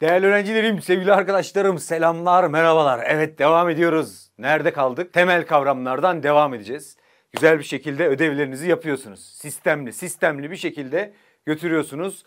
Değerli öğrencilerim, sevgili arkadaşlarım, selamlar, merhabalar. Evet devam ediyoruz. Nerede kaldık? Temel kavramlardan devam edeceğiz. Güzel bir şekilde ödevlerinizi yapıyorsunuz. Sistemli, sistemli bir şekilde götürüyorsunuz.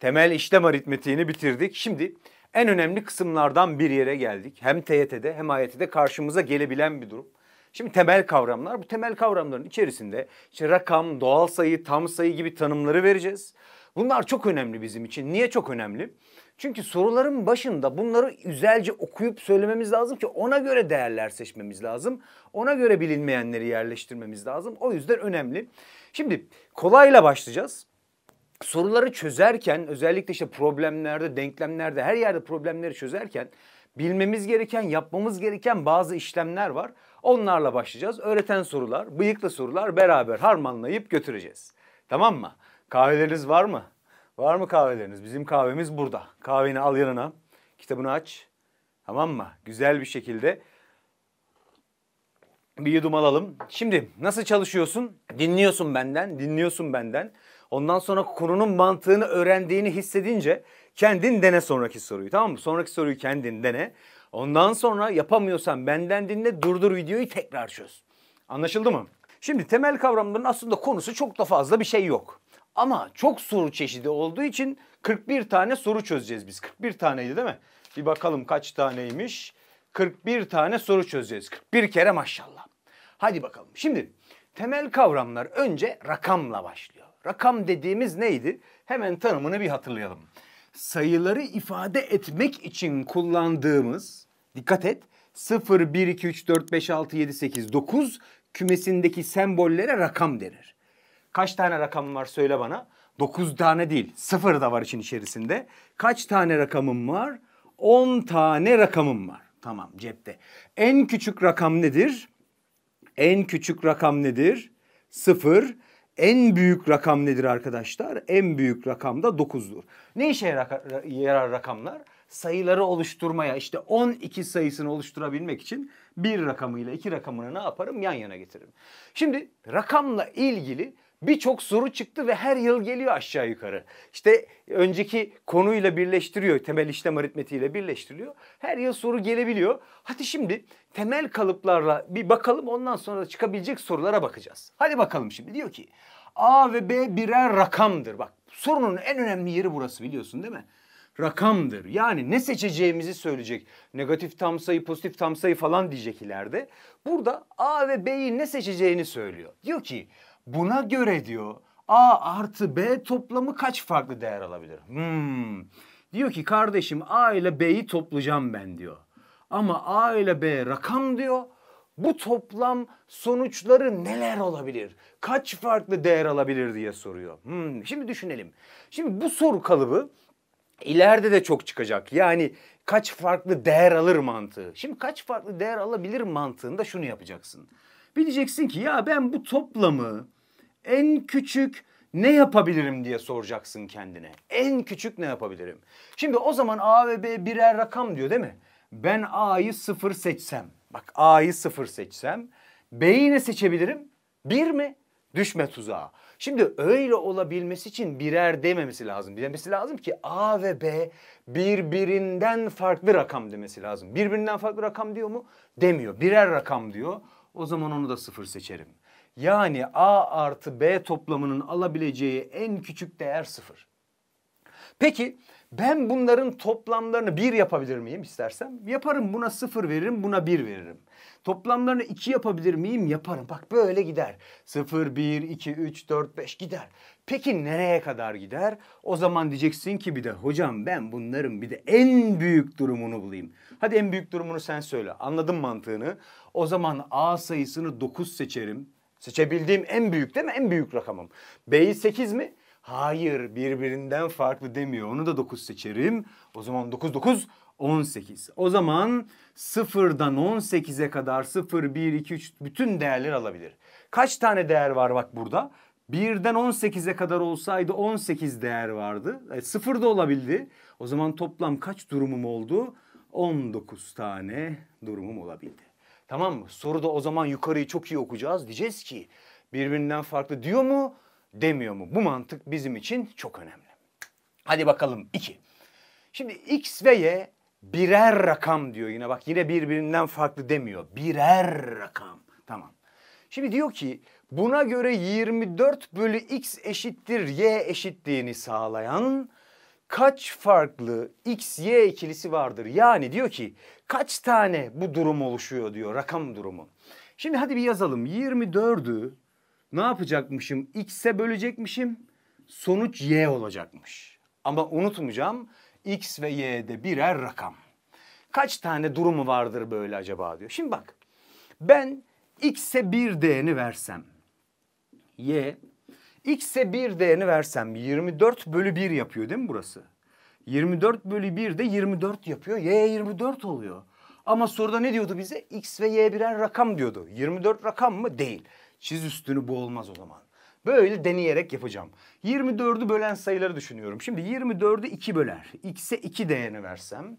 Temel işlem aritmetiğini bitirdik. Şimdi en önemli kısımlardan bir yere geldik. Hem TYT'de hem AYT'de karşımıza gelebilen bir durum. Şimdi temel kavramlar, bu temel kavramların içerisinde işte rakam, doğal sayı, tam sayı gibi tanımları vereceğiz. Bunlar çok önemli bizim için. Niye çok önemli? Çünkü soruların başında bunları güzelce okuyup söylememiz lazım ki ona göre değerler seçmemiz lazım. Ona göre bilinmeyenleri yerleştirmemiz lazım. O yüzden önemli. Şimdi kolayla başlayacağız soruları çözerken özellikle işte problemlerde, denklemlerde her yerde problemleri çözerken bilmemiz gereken, yapmamız gereken bazı işlemler var. Onlarla başlayacağız. Öğreten sorular, bıyıklı sorular beraber harmanlayıp götüreceğiz. Tamam mı? Kahveleriniz var mı? Var mı kahveleriniz? Bizim kahvemiz burada. Kahveni al yanına. Kitabını aç. Tamam mı? Güzel bir şekilde bir yudum alalım. Şimdi nasıl çalışıyorsun? Dinliyorsun benden, dinliyorsun benden. Ondan sonra konunun mantığını öğrendiğini hissedince kendin dene sonraki soruyu tamam mı? Sonraki soruyu kendin dene. Ondan sonra yapamıyorsan benden dinle durdur videoyu tekrar çöz. Anlaşıldı mı? Şimdi temel kavramların aslında konusu çok da fazla bir şey yok. Ama çok soru çeşidi olduğu için 41 tane soru çözeceğiz biz. 41 taneydi değil mi? Bir bakalım kaç taneymiş. 41 tane soru çözeceğiz. 41 kere maşallah. Hadi bakalım. Şimdi temel kavramlar önce rakamla başlıyor. Rakam dediğimiz neydi? Hemen tanımını bir hatırlayalım. Sayıları ifade etmek için kullandığımız, dikkat et, 0, 1, 2, 3, 4, 5, 6, 7, 8, 9 kümesindeki sembollere rakam denir. Kaç tane rakamım var söyle bana. 9 tane değil. 0 da var için içerisinde. Kaç tane rakamım var? 10 tane rakamım var. Tamam cepte. En küçük rakam nedir? En küçük rakam nedir? 0. En büyük rakam nedir arkadaşlar? En büyük rakam da 9'dur. Ne işe yarar rakamlar? Sayıları oluşturmaya işte 12 sayısını oluşturabilmek için bir rakamıyla iki rakamını ne yaparım? Yan yana getiririm. Şimdi rakamla ilgili birçok soru çıktı ve her yıl geliyor aşağı yukarı. İşte önceki konuyla birleştiriyor, temel işlem aritmetiğiyle birleştiriliyor. Her yıl soru gelebiliyor. Hadi şimdi temel kalıplarla bir bakalım ondan sonra da çıkabilecek sorulara bakacağız. Hadi bakalım şimdi diyor ki A ve B birer rakamdır. Bak sorunun en önemli yeri burası biliyorsun değil mi? rakamdır. Yani ne seçeceğimizi söyleyecek. Negatif tam sayı, pozitif tam sayı falan diyecek ileride. Burada A ve B'yi ne seçeceğini söylüyor. Diyor ki Buna göre diyor A artı B toplamı kaç farklı değer alabilir? Hmm. Diyor ki kardeşim A ile B'yi toplayacağım ben diyor. Ama A ile B rakam diyor. Bu toplam sonuçları neler olabilir? Kaç farklı değer alabilir diye soruyor. Hmm, şimdi düşünelim. Şimdi bu soru kalıbı ileride de çok çıkacak. Yani kaç farklı değer alır mantığı. Şimdi kaç farklı değer alabilir mantığında şunu yapacaksın. Bileceksin ki ya ben bu toplamı en küçük ne yapabilirim diye soracaksın kendine. En küçük ne yapabilirim? Şimdi o zaman A ve B birer rakam diyor değil mi? Ben A'yı sıfır seçsem. Bak A'yı sıfır seçsem. B'yi ne seçebilirim? Bir mi? Düşme tuzağa. Şimdi öyle olabilmesi için birer dememesi lazım. Demesi lazım ki A ve B birbirinden farklı rakam demesi lazım. Birbirinden farklı rakam diyor mu? Demiyor. Birer rakam diyor. O zaman onu da sıfır seçerim. Yani A artı B toplamının alabileceği en küçük değer sıfır. Peki ben bunların toplamlarını bir yapabilir miyim istersem? Yaparım buna sıfır veririm buna bir veririm. Toplamlarını iki yapabilir miyim? Yaparım. Bak böyle gider. Sıfır, bir, iki, üç, dört, beş gider. Peki nereye kadar gider? O zaman diyeceksin ki bir de hocam ben bunların bir de en büyük durumunu bulayım. Hadi en büyük durumunu sen söyle. Anladın mantığını. O zaman A sayısını dokuz seçerim. Seçebildiğim en büyük değil mi? En büyük rakamım. B'yi 8 mi? Hayır birbirinden farklı demiyor. Onu da 9 seçerim. O zaman 9 9 18. O zaman 0'dan 18'e kadar 0, 1, 2, 3 bütün değerler alabilir. Kaç tane değer var bak burada? 1'den 18'e kadar olsaydı 18 değer vardı. E, 0 da olabildi. O zaman toplam kaç durumum oldu? 19 tane durumum olabildi. Tamam mı? Soruda o zaman yukarıyı çok iyi okuyacağız. Diyeceğiz ki birbirinden farklı diyor mu demiyor mu? Bu mantık bizim için çok önemli. Hadi bakalım 2. Şimdi x ve y birer rakam diyor yine bak yine birbirinden farklı demiyor. Birer rakam. Tamam. Şimdi diyor ki buna göre 24 bölü x eşittir y eşitliğini sağlayan kaç farklı x, y ikilisi vardır? Yani diyor ki kaç tane bu durum oluşuyor diyor rakam durumu. Şimdi hadi bir yazalım 24'ü ne yapacakmışım? X'e bölecekmişim sonuç y olacakmış. Ama unutmayacağım x ve y'de birer rakam. Kaç tane durumu vardır böyle acaba diyor. Şimdi bak ben x'e bir değeni versem y x'e 1 değerini versem 24 bölü 1 yapıyor değil mi burası? 24 bölü 1 de 24 yapıyor. Y 24 oluyor. Ama soruda ne diyordu bize? X ve Y birer rakam diyordu. 24 rakam mı? Değil. Çiz üstünü bu olmaz o zaman. Böyle deneyerek yapacağım. 24'ü bölen sayıları düşünüyorum. Şimdi 24'ü 2 böler. X'e 2 değerini versem.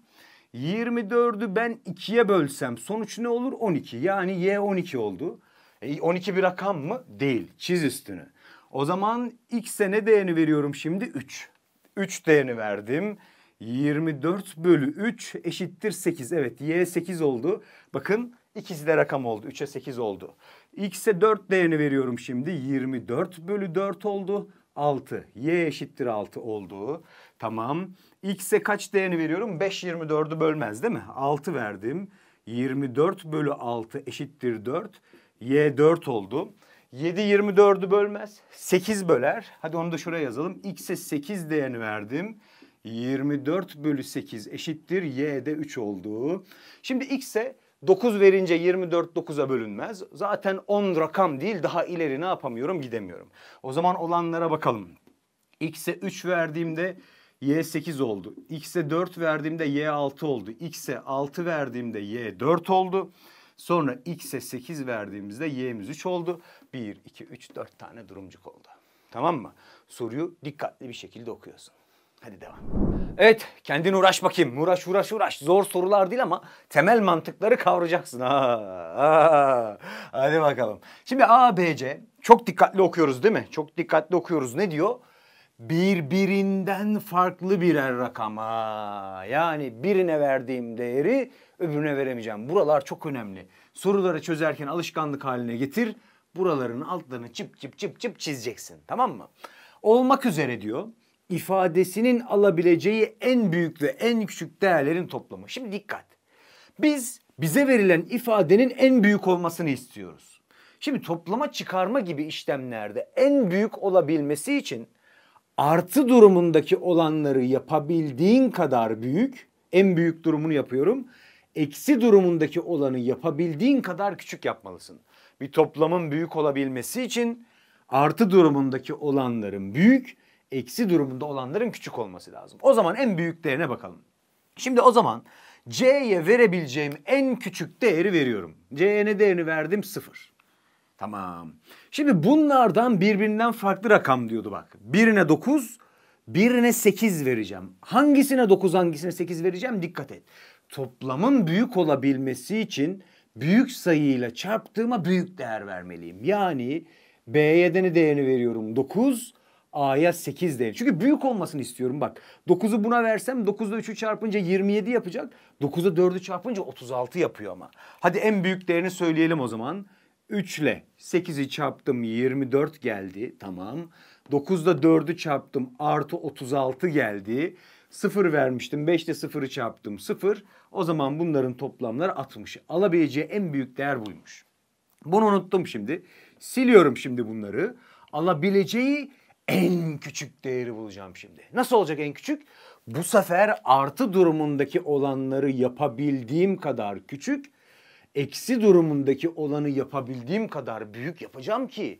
24'ü ben 2'ye bölsem sonuç ne olur? 12. Yani Y 12 oldu. E 12 bir rakam mı? Değil. Çiz üstünü. O zaman x'e ne değerini veriyorum şimdi? 3. 3 değerini verdim. 24 bölü 3 eşittir 8. Evet y 8 oldu. Bakın ikisi de rakam oldu. 3'e 8 oldu. X'e 4 değerini veriyorum şimdi. 24 bölü 4 oldu. 6. Y eşittir 6 oldu. Tamam. X'e kaç değerini veriyorum? 5 24'ü bölmez değil mi? 6 verdim. 24 bölü 6 eşittir 4. Y 4 oldu. 7 24'ü bölmez. 8 böler. Hadi onu da şuraya yazalım. X'e 8 değerini verdim. 24 bölü 8 eşittir. Y'de 3 oldu. Şimdi X'e 9 verince 24 9'a bölünmez. Zaten 10 rakam değil daha ileri ne yapamıyorum gidemiyorum. O zaman olanlara bakalım. X'e 3 verdiğimde Y 8 oldu. X'e 4 verdiğimde Y 6 oldu. X'e 6 verdiğimde Y 4 oldu. Sonra X'e 8 verdiğimizde Y'miz 3 oldu. 1, 2, 3, 4 tane durumcuk oldu. Tamam mı? Soruyu dikkatli bir şekilde okuyorsun. Hadi devam. Evet kendin uğraş bakayım. Uğraş uğraş uğraş. Zor sorular değil ama temel mantıkları kavrayacaksın. Ha, ha. Hadi bakalım. Şimdi A, B, C. Çok dikkatli okuyoruz değil mi? Çok dikkatli okuyoruz. Ne diyor? Birbirinden farklı birer rakam. Ha. Yani birine verdiğim değeri öbürüne veremeyeceğim. Buralar çok önemli. Soruları çözerken alışkanlık haline getir. Buraların altlarını çip çip çip çip çizeceksin. Tamam mı? Olmak üzere diyor ifadesinin alabileceği en büyük ve en küçük değerlerin toplamı. Şimdi dikkat. Biz bize verilen ifadenin en büyük olmasını istiyoruz. Şimdi toplama çıkarma gibi işlemlerde en büyük olabilmesi için artı durumundaki olanları yapabildiğin kadar büyük, en büyük durumunu yapıyorum. Eksi durumundaki olanı yapabildiğin kadar küçük yapmalısın bir toplamın büyük olabilmesi için artı durumundaki olanların büyük, eksi durumunda olanların küçük olması lazım. O zaman en büyük değerine bakalım. Şimdi o zaman C'ye verebileceğim en küçük değeri veriyorum. C'ye ne değerini verdim? Sıfır. Tamam. Şimdi bunlardan birbirinden farklı rakam diyordu bak. Birine 9, birine 8 vereceğim. Hangisine 9, hangisine 8 vereceğim? Dikkat et. Toplamın büyük olabilmesi için büyük sayıyla çarptığıma büyük değer vermeliyim. Yani B'ye de ne değerini veriyorum? 9, A'ya 8 değeri. Çünkü büyük olmasını istiyorum bak. 9'u buna versem 9'da 3'ü çarpınca 27 yapacak. 9'da 4'ü çarpınca 36 yapıyor ama. Hadi en büyük değerini söyleyelim o zaman. 3 ile 8'i çarptım 24 geldi. Tamam. 9'da 4'ü çarptım artı 36 geldi. 0 vermiştim 5 ile 0'ı çarptım 0. O zaman bunların toplamları 60. Alabileceği en büyük değer buymuş. Bunu unuttum şimdi. Siliyorum şimdi bunları. Alabileceği en küçük değeri bulacağım şimdi. Nasıl olacak en küçük? Bu sefer artı durumundaki olanları yapabildiğim kadar küçük, eksi durumundaki olanı yapabildiğim kadar büyük yapacağım ki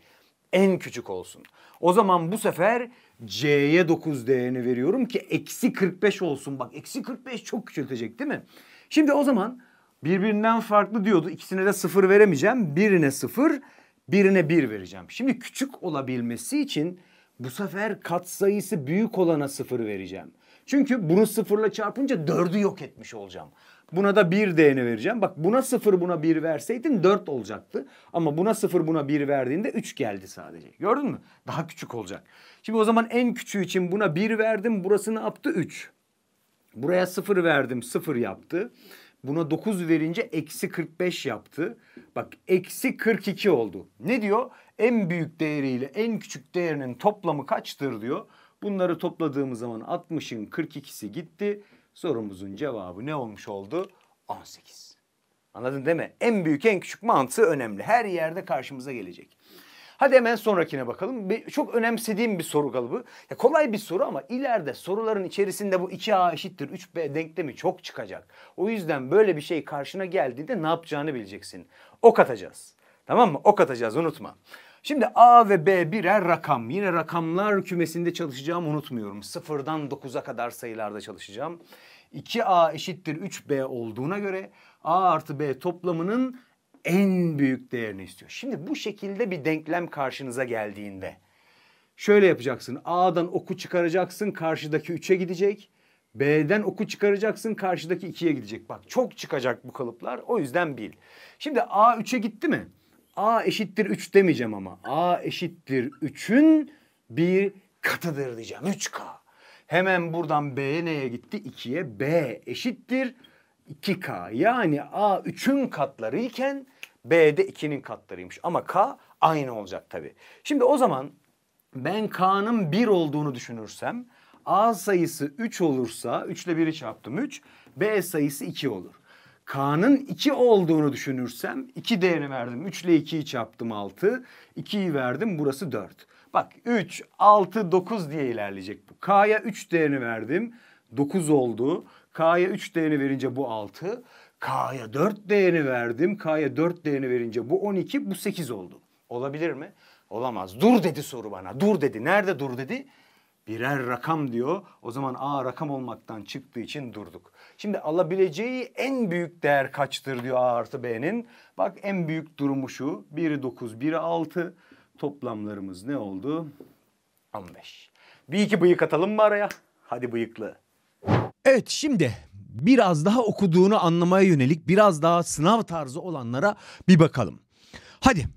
en küçük olsun. O zaman bu sefer C'ye 9 değerini veriyorum ki eksi 45 olsun. Bak eksi 45 çok küçültecek değil mi? Şimdi o zaman birbirinden farklı diyordu. İkisine de 0 veremeyeceğim. Birine 0, birine 1 vereceğim. Şimdi küçük olabilmesi için bu sefer katsayısı büyük olana 0 vereceğim. Çünkü bunu sıfırla çarpınca 4'ü yok etmiş olacağım. Buna da 1 değene vereceğim. Bak buna 0 buna 1 verseydin 4 olacaktı. Ama buna 0 buna 1 verdiğinde 3 geldi sadece. Gördün mü? Daha küçük olacak. Şimdi o zaman en küçüğü için buna 1 verdim. Burası ne yaptı? 3. Buraya 0 verdim. 0 yaptı. Buna 9 verince eksi 45 yaptı. Bak eksi 42 oldu. Ne diyor? En büyük değeriyle en küçük değerinin toplamı kaçtır diyor. Bunları topladığımız zaman 60'ın 42'si gitti. Sorumuzun cevabı ne olmuş oldu? 18. Anladın değil mi? En büyük en küçük mantığı önemli. Her yerde karşımıza gelecek. Hadi hemen sonrakine bakalım. Çok önemsediğim bir soru kalıbı. Ya kolay bir soru ama ileride soruların içerisinde bu 2A eşittir 3B denklemi çok çıkacak. O yüzden böyle bir şey karşına geldiğinde ne yapacağını bileceksin. Ok atacağız. Tamam mı? Ok atacağız unutma. Şimdi A ve B birer rakam. Yine rakamlar kümesinde çalışacağım unutmuyorum. Sıfırdan dokuza kadar sayılarda çalışacağım. 2A eşittir 3B olduğuna göre A artı B toplamının en büyük değerini istiyor. Şimdi bu şekilde bir denklem karşınıza geldiğinde şöyle yapacaksın. A'dan oku çıkaracaksın karşıdaki 3'e gidecek. B'den oku çıkaracaksın karşıdaki 2'ye gidecek. Bak çok çıkacak bu kalıplar o yüzden bil. Şimdi A 3'e gitti mi? A eşittir 3 demeyeceğim ama. A eşittir 3'ün bir katıdır diyeceğim. 3K. Hemen buradan B neye gitti? 2'ye. B eşittir 2K. Yani A 3'ün katları iken B de 2'nin katlarıymış. Ama K aynı olacak tabii. Şimdi o zaman ben K'nın 1 olduğunu düşünürsem A sayısı 3 olursa 3 ile 1'i çarptım 3. B sayısı 2 olur. K'nın 2 olduğunu düşünürsem 2 değerini verdim. 3 ile 2'yi çarptım 6. 2'yi verdim burası 4. Bak 3, 6, 9 diye ilerleyecek bu. K'ya 3 değerini verdim. 9 oldu. K'ya 3 değerini verince bu 6. K'ya 4 değerini verdim. K'ya 4 değerini verince bu 12, bu 8 oldu. Olabilir mi? Olamaz. Dur dedi soru bana. Dur dedi. Nerede dur dedi? birer rakam diyor. O zaman a rakam olmaktan çıktığı için durduk. Şimdi alabileceği en büyük değer kaçtır diyor a artı b'nin. Bak en büyük durumu şu. 1'i 9, 1'i 6. Toplamlarımız ne oldu? 15. Bir iki bıyık atalım mı araya? Hadi bıyıklı. Evet şimdi biraz daha okuduğunu anlamaya yönelik biraz daha sınav tarzı olanlara bir bakalım. Hadi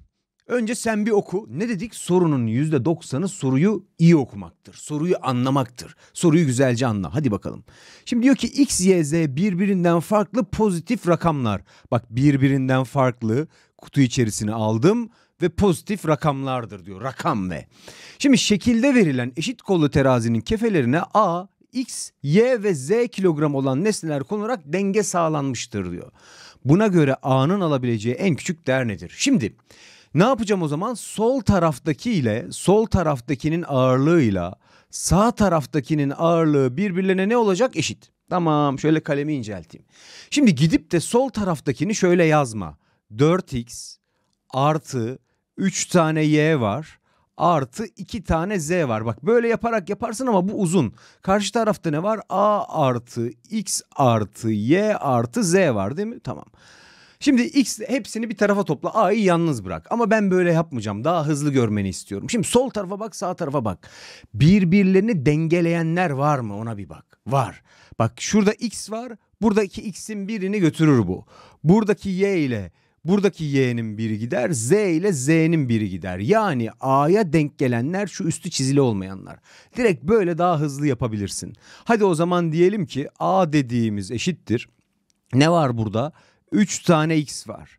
Önce sen bir oku. Ne dedik? Sorunun yüzde doksanı soruyu iyi okumaktır. Soruyu anlamaktır. Soruyu güzelce anla. Hadi bakalım. Şimdi diyor ki X, Y, Z birbirinden farklı pozitif rakamlar. Bak birbirinden farklı kutu içerisine aldım ve pozitif rakamlardır diyor. Rakam ve. Şimdi şekilde verilen eşit kollu terazinin kefelerine A, X, Y ve Z kilogram olan nesneler konularak denge sağlanmıştır diyor. Buna göre A'nın alabileceği en küçük değer nedir? Şimdi ne yapacağım o zaman? Sol taraftaki ile sol taraftakinin ağırlığıyla sağ taraftakinin ağırlığı birbirlerine ne olacak? Eşit. Tamam şöyle kalemi incelteyim. Şimdi gidip de sol taraftakini şöyle yazma. 4x artı 3 tane y var artı 2 tane z var. Bak böyle yaparak yaparsın ama bu uzun. Karşı tarafta ne var? a artı x artı y artı z var değil mi? Tamam. Şimdi X hepsini bir tarafa topla A'yı yalnız bırak. Ama ben böyle yapmayacağım. Daha hızlı görmeni istiyorum. Şimdi sol tarafa bak sağ tarafa bak. Birbirlerini dengeleyenler var mı ona bir bak. Var. Bak şurada X var. Buradaki X'in birini götürür bu. Buradaki Y ile buradaki y'nin biri gider. Z ile z'nin biri gider. Yani a'ya denk gelenler şu üstü çizili olmayanlar. Direkt böyle daha hızlı yapabilirsin. Hadi o zaman diyelim ki a dediğimiz eşittir. Ne var burada? 3 tane x var.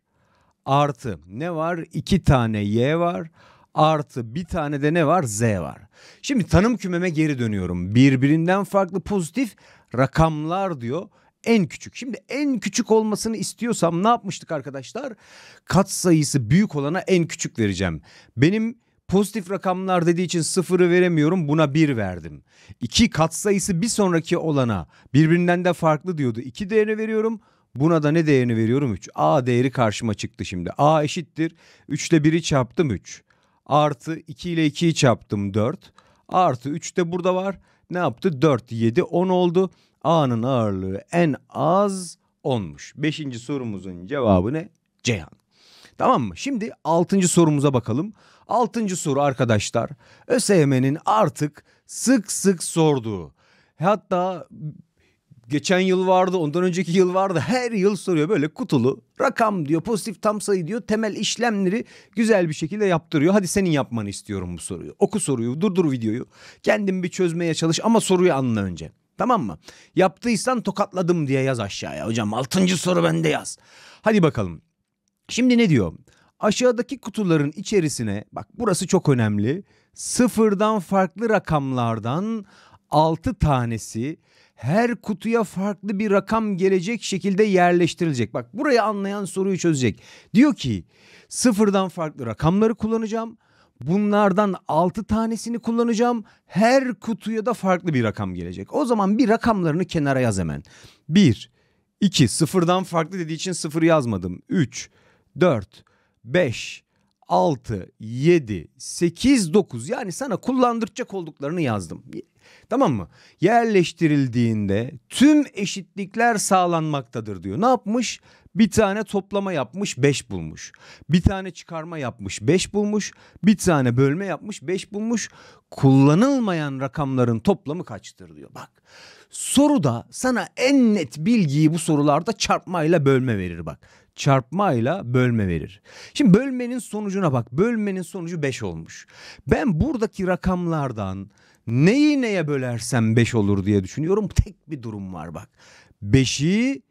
Artı ne var? 2 tane y var. Artı bir tane de ne var? Z var. Şimdi tanım kümeme geri dönüyorum. Birbirinden farklı pozitif rakamlar diyor en küçük. Şimdi en küçük olmasını istiyorsam ne yapmıştık arkadaşlar? Kat sayısı büyük olana en küçük vereceğim. Benim pozitif rakamlar dediği için sıfırı veremiyorum buna bir verdim. İki kat sayısı bir sonraki olana birbirinden de farklı diyordu. İki değerini veriyorum Buna da ne değerini veriyorum 3. A değeri karşıma çıktı şimdi. A eşittir 3 ile 1'i çarptım 3. Artı 2 ile 2'yi çarptım 4. Artı 3 de burada var. Ne yaptı? 4, 7, 10 oldu. A'nın ağırlığı en az 10'muş. Beşinci sorumuzun cevabı ne? Ceyhan. Tamam mı? Şimdi altıncı sorumuza bakalım. Altıncı soru arkadaşlar ÖSYM'nin artık sık sık sorduğu hatta geçen yıl vardı, ondan önceki yıl vardı. Her yıl soruyor böyle kutulu. Rakam diyor, pozitif tam sayı diyor. Temel işlemleri güzel bir şekilde yaptırıyor. Hadi senin yapmanı istiyorum bu soruyu. Oku soruyu, durdur videoyu. Kendin bir çözmeye çalış ama soruyu anla önce. Tamam mı? Yaptıysan tokatladım diye yaz aşağıya. Hocam altıncı soru bende yaz. Hadi bakalım. Şimdi ne diyor? Aşağıdaki kutuların içerisine bak burası çok önemli. Sıfırdan farklı rakamlardan 6 tanesi her kutuya farklı bir rakam gelecek şekilde yerleştirilecek. Bak burayı anlayan soruyu çözecek. Diyor ki sıfırdan farklı rakamları kullanacağım. Bunlardan 6 tanesini kullanacağım. Her kutuya da farklı bir rakam gelecek. O zaman bir rakamlarını kenara yaz hemen. 1, 2, sıfırdan farklı dediği için sıfır yazmadım. 3, 4, 5, 6, 7, 8, 9 yani sana kullandıracak olduklarını yazdım. Tamam mı? Yerleştirildiğinde tüm eşitlikler sağlanmaktadır diyor. Ne yapmış? Bir tane toplama yapmış 5 bulmuş. Bir tane çıkarma yapmış 5 bulmuş. Bir tane bölme yapmış 5 bulmuş. Kullanılmayan rakamların toplamı kaçtır diyor. Bak soruda sana en net bilgiyi bu sorularda çarpmayla bölme verir bak. Çarpmayla bölme verir. Şimdi bölmenin sonucuna bak. Bölmenin sonucu 5 olmuş. Ben buradaki rakamlardan Neyi neye bölersem 5 olur diye düşünüyorum. Tek bir durum var bak. 5'i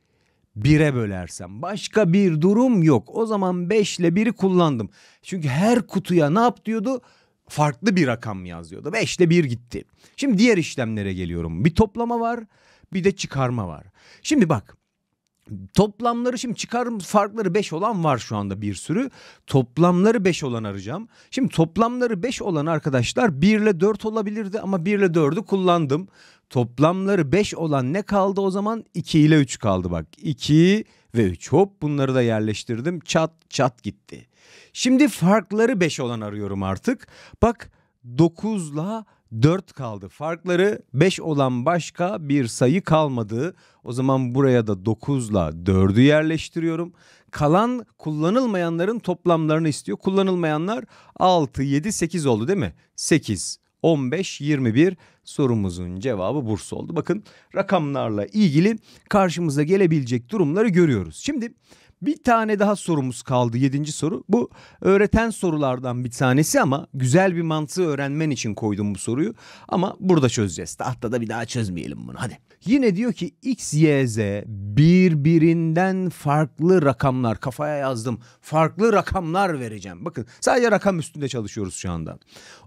1'e bölersem başka bir durum yok. O zaman 5 ile 1'i kullandım. Çünkü her kutuya ne yap diyordu? Farklı bir rakam yazıyordu. 5 ile 1 gitti. Şimdi diğer işlemlere geliyorum. Bir toplama var bir de çıkarma var. Şimdi bak Toplamları şimdi çıkarım farkları 5 olan var şu anda bir sürü. Toplamları 5 olan arayacağım. Şimdi toplamları 5 olan arkadaşlar 1 ile 4 olabilirdi ama 1 ile 4'ü kullandım. Toplamları 5 olan ne kaldı o zaman? 2 ile 3 kaldı bak. 2 ve 3 hop bunları da yerleştirdim. Çat çat gitti. Şimdi farkları 5 olan arıyorum artık. Bak 9 ile 4 kaldı farkları 5 olan başka bir sayı kalmadı. O zaman buraya da 9'la 4'ü yerleştiriyorum. Kalan kullanılmayanların toplamlarını istiyor. Kullanılmayanlar 6, 7, 8 oldu değil mi? 8, 15, 21 sorumuzun cevabı Bursa oldu. Bakın rakamlarla ilgili karşımıza gelebilecek durumları görüyoruz. Şimdi bir tane daha sorumuz kaldı. Yedinci soru. Bu öğreten sorulardan bir tanesi ama güzel bir mantığı öğrenmen için koydum bu soruyu. Ama burada çözeceğiz. Tahtada bir daha çözmeyelim bunu. Hadi. Yine diyor ki x, y, z birbirinden farklı rakamlar. Kafaya yazdım. Farklı rakamlar vereceğim. Bakın sadece rakam üstünde çalışıyoruz şu anda.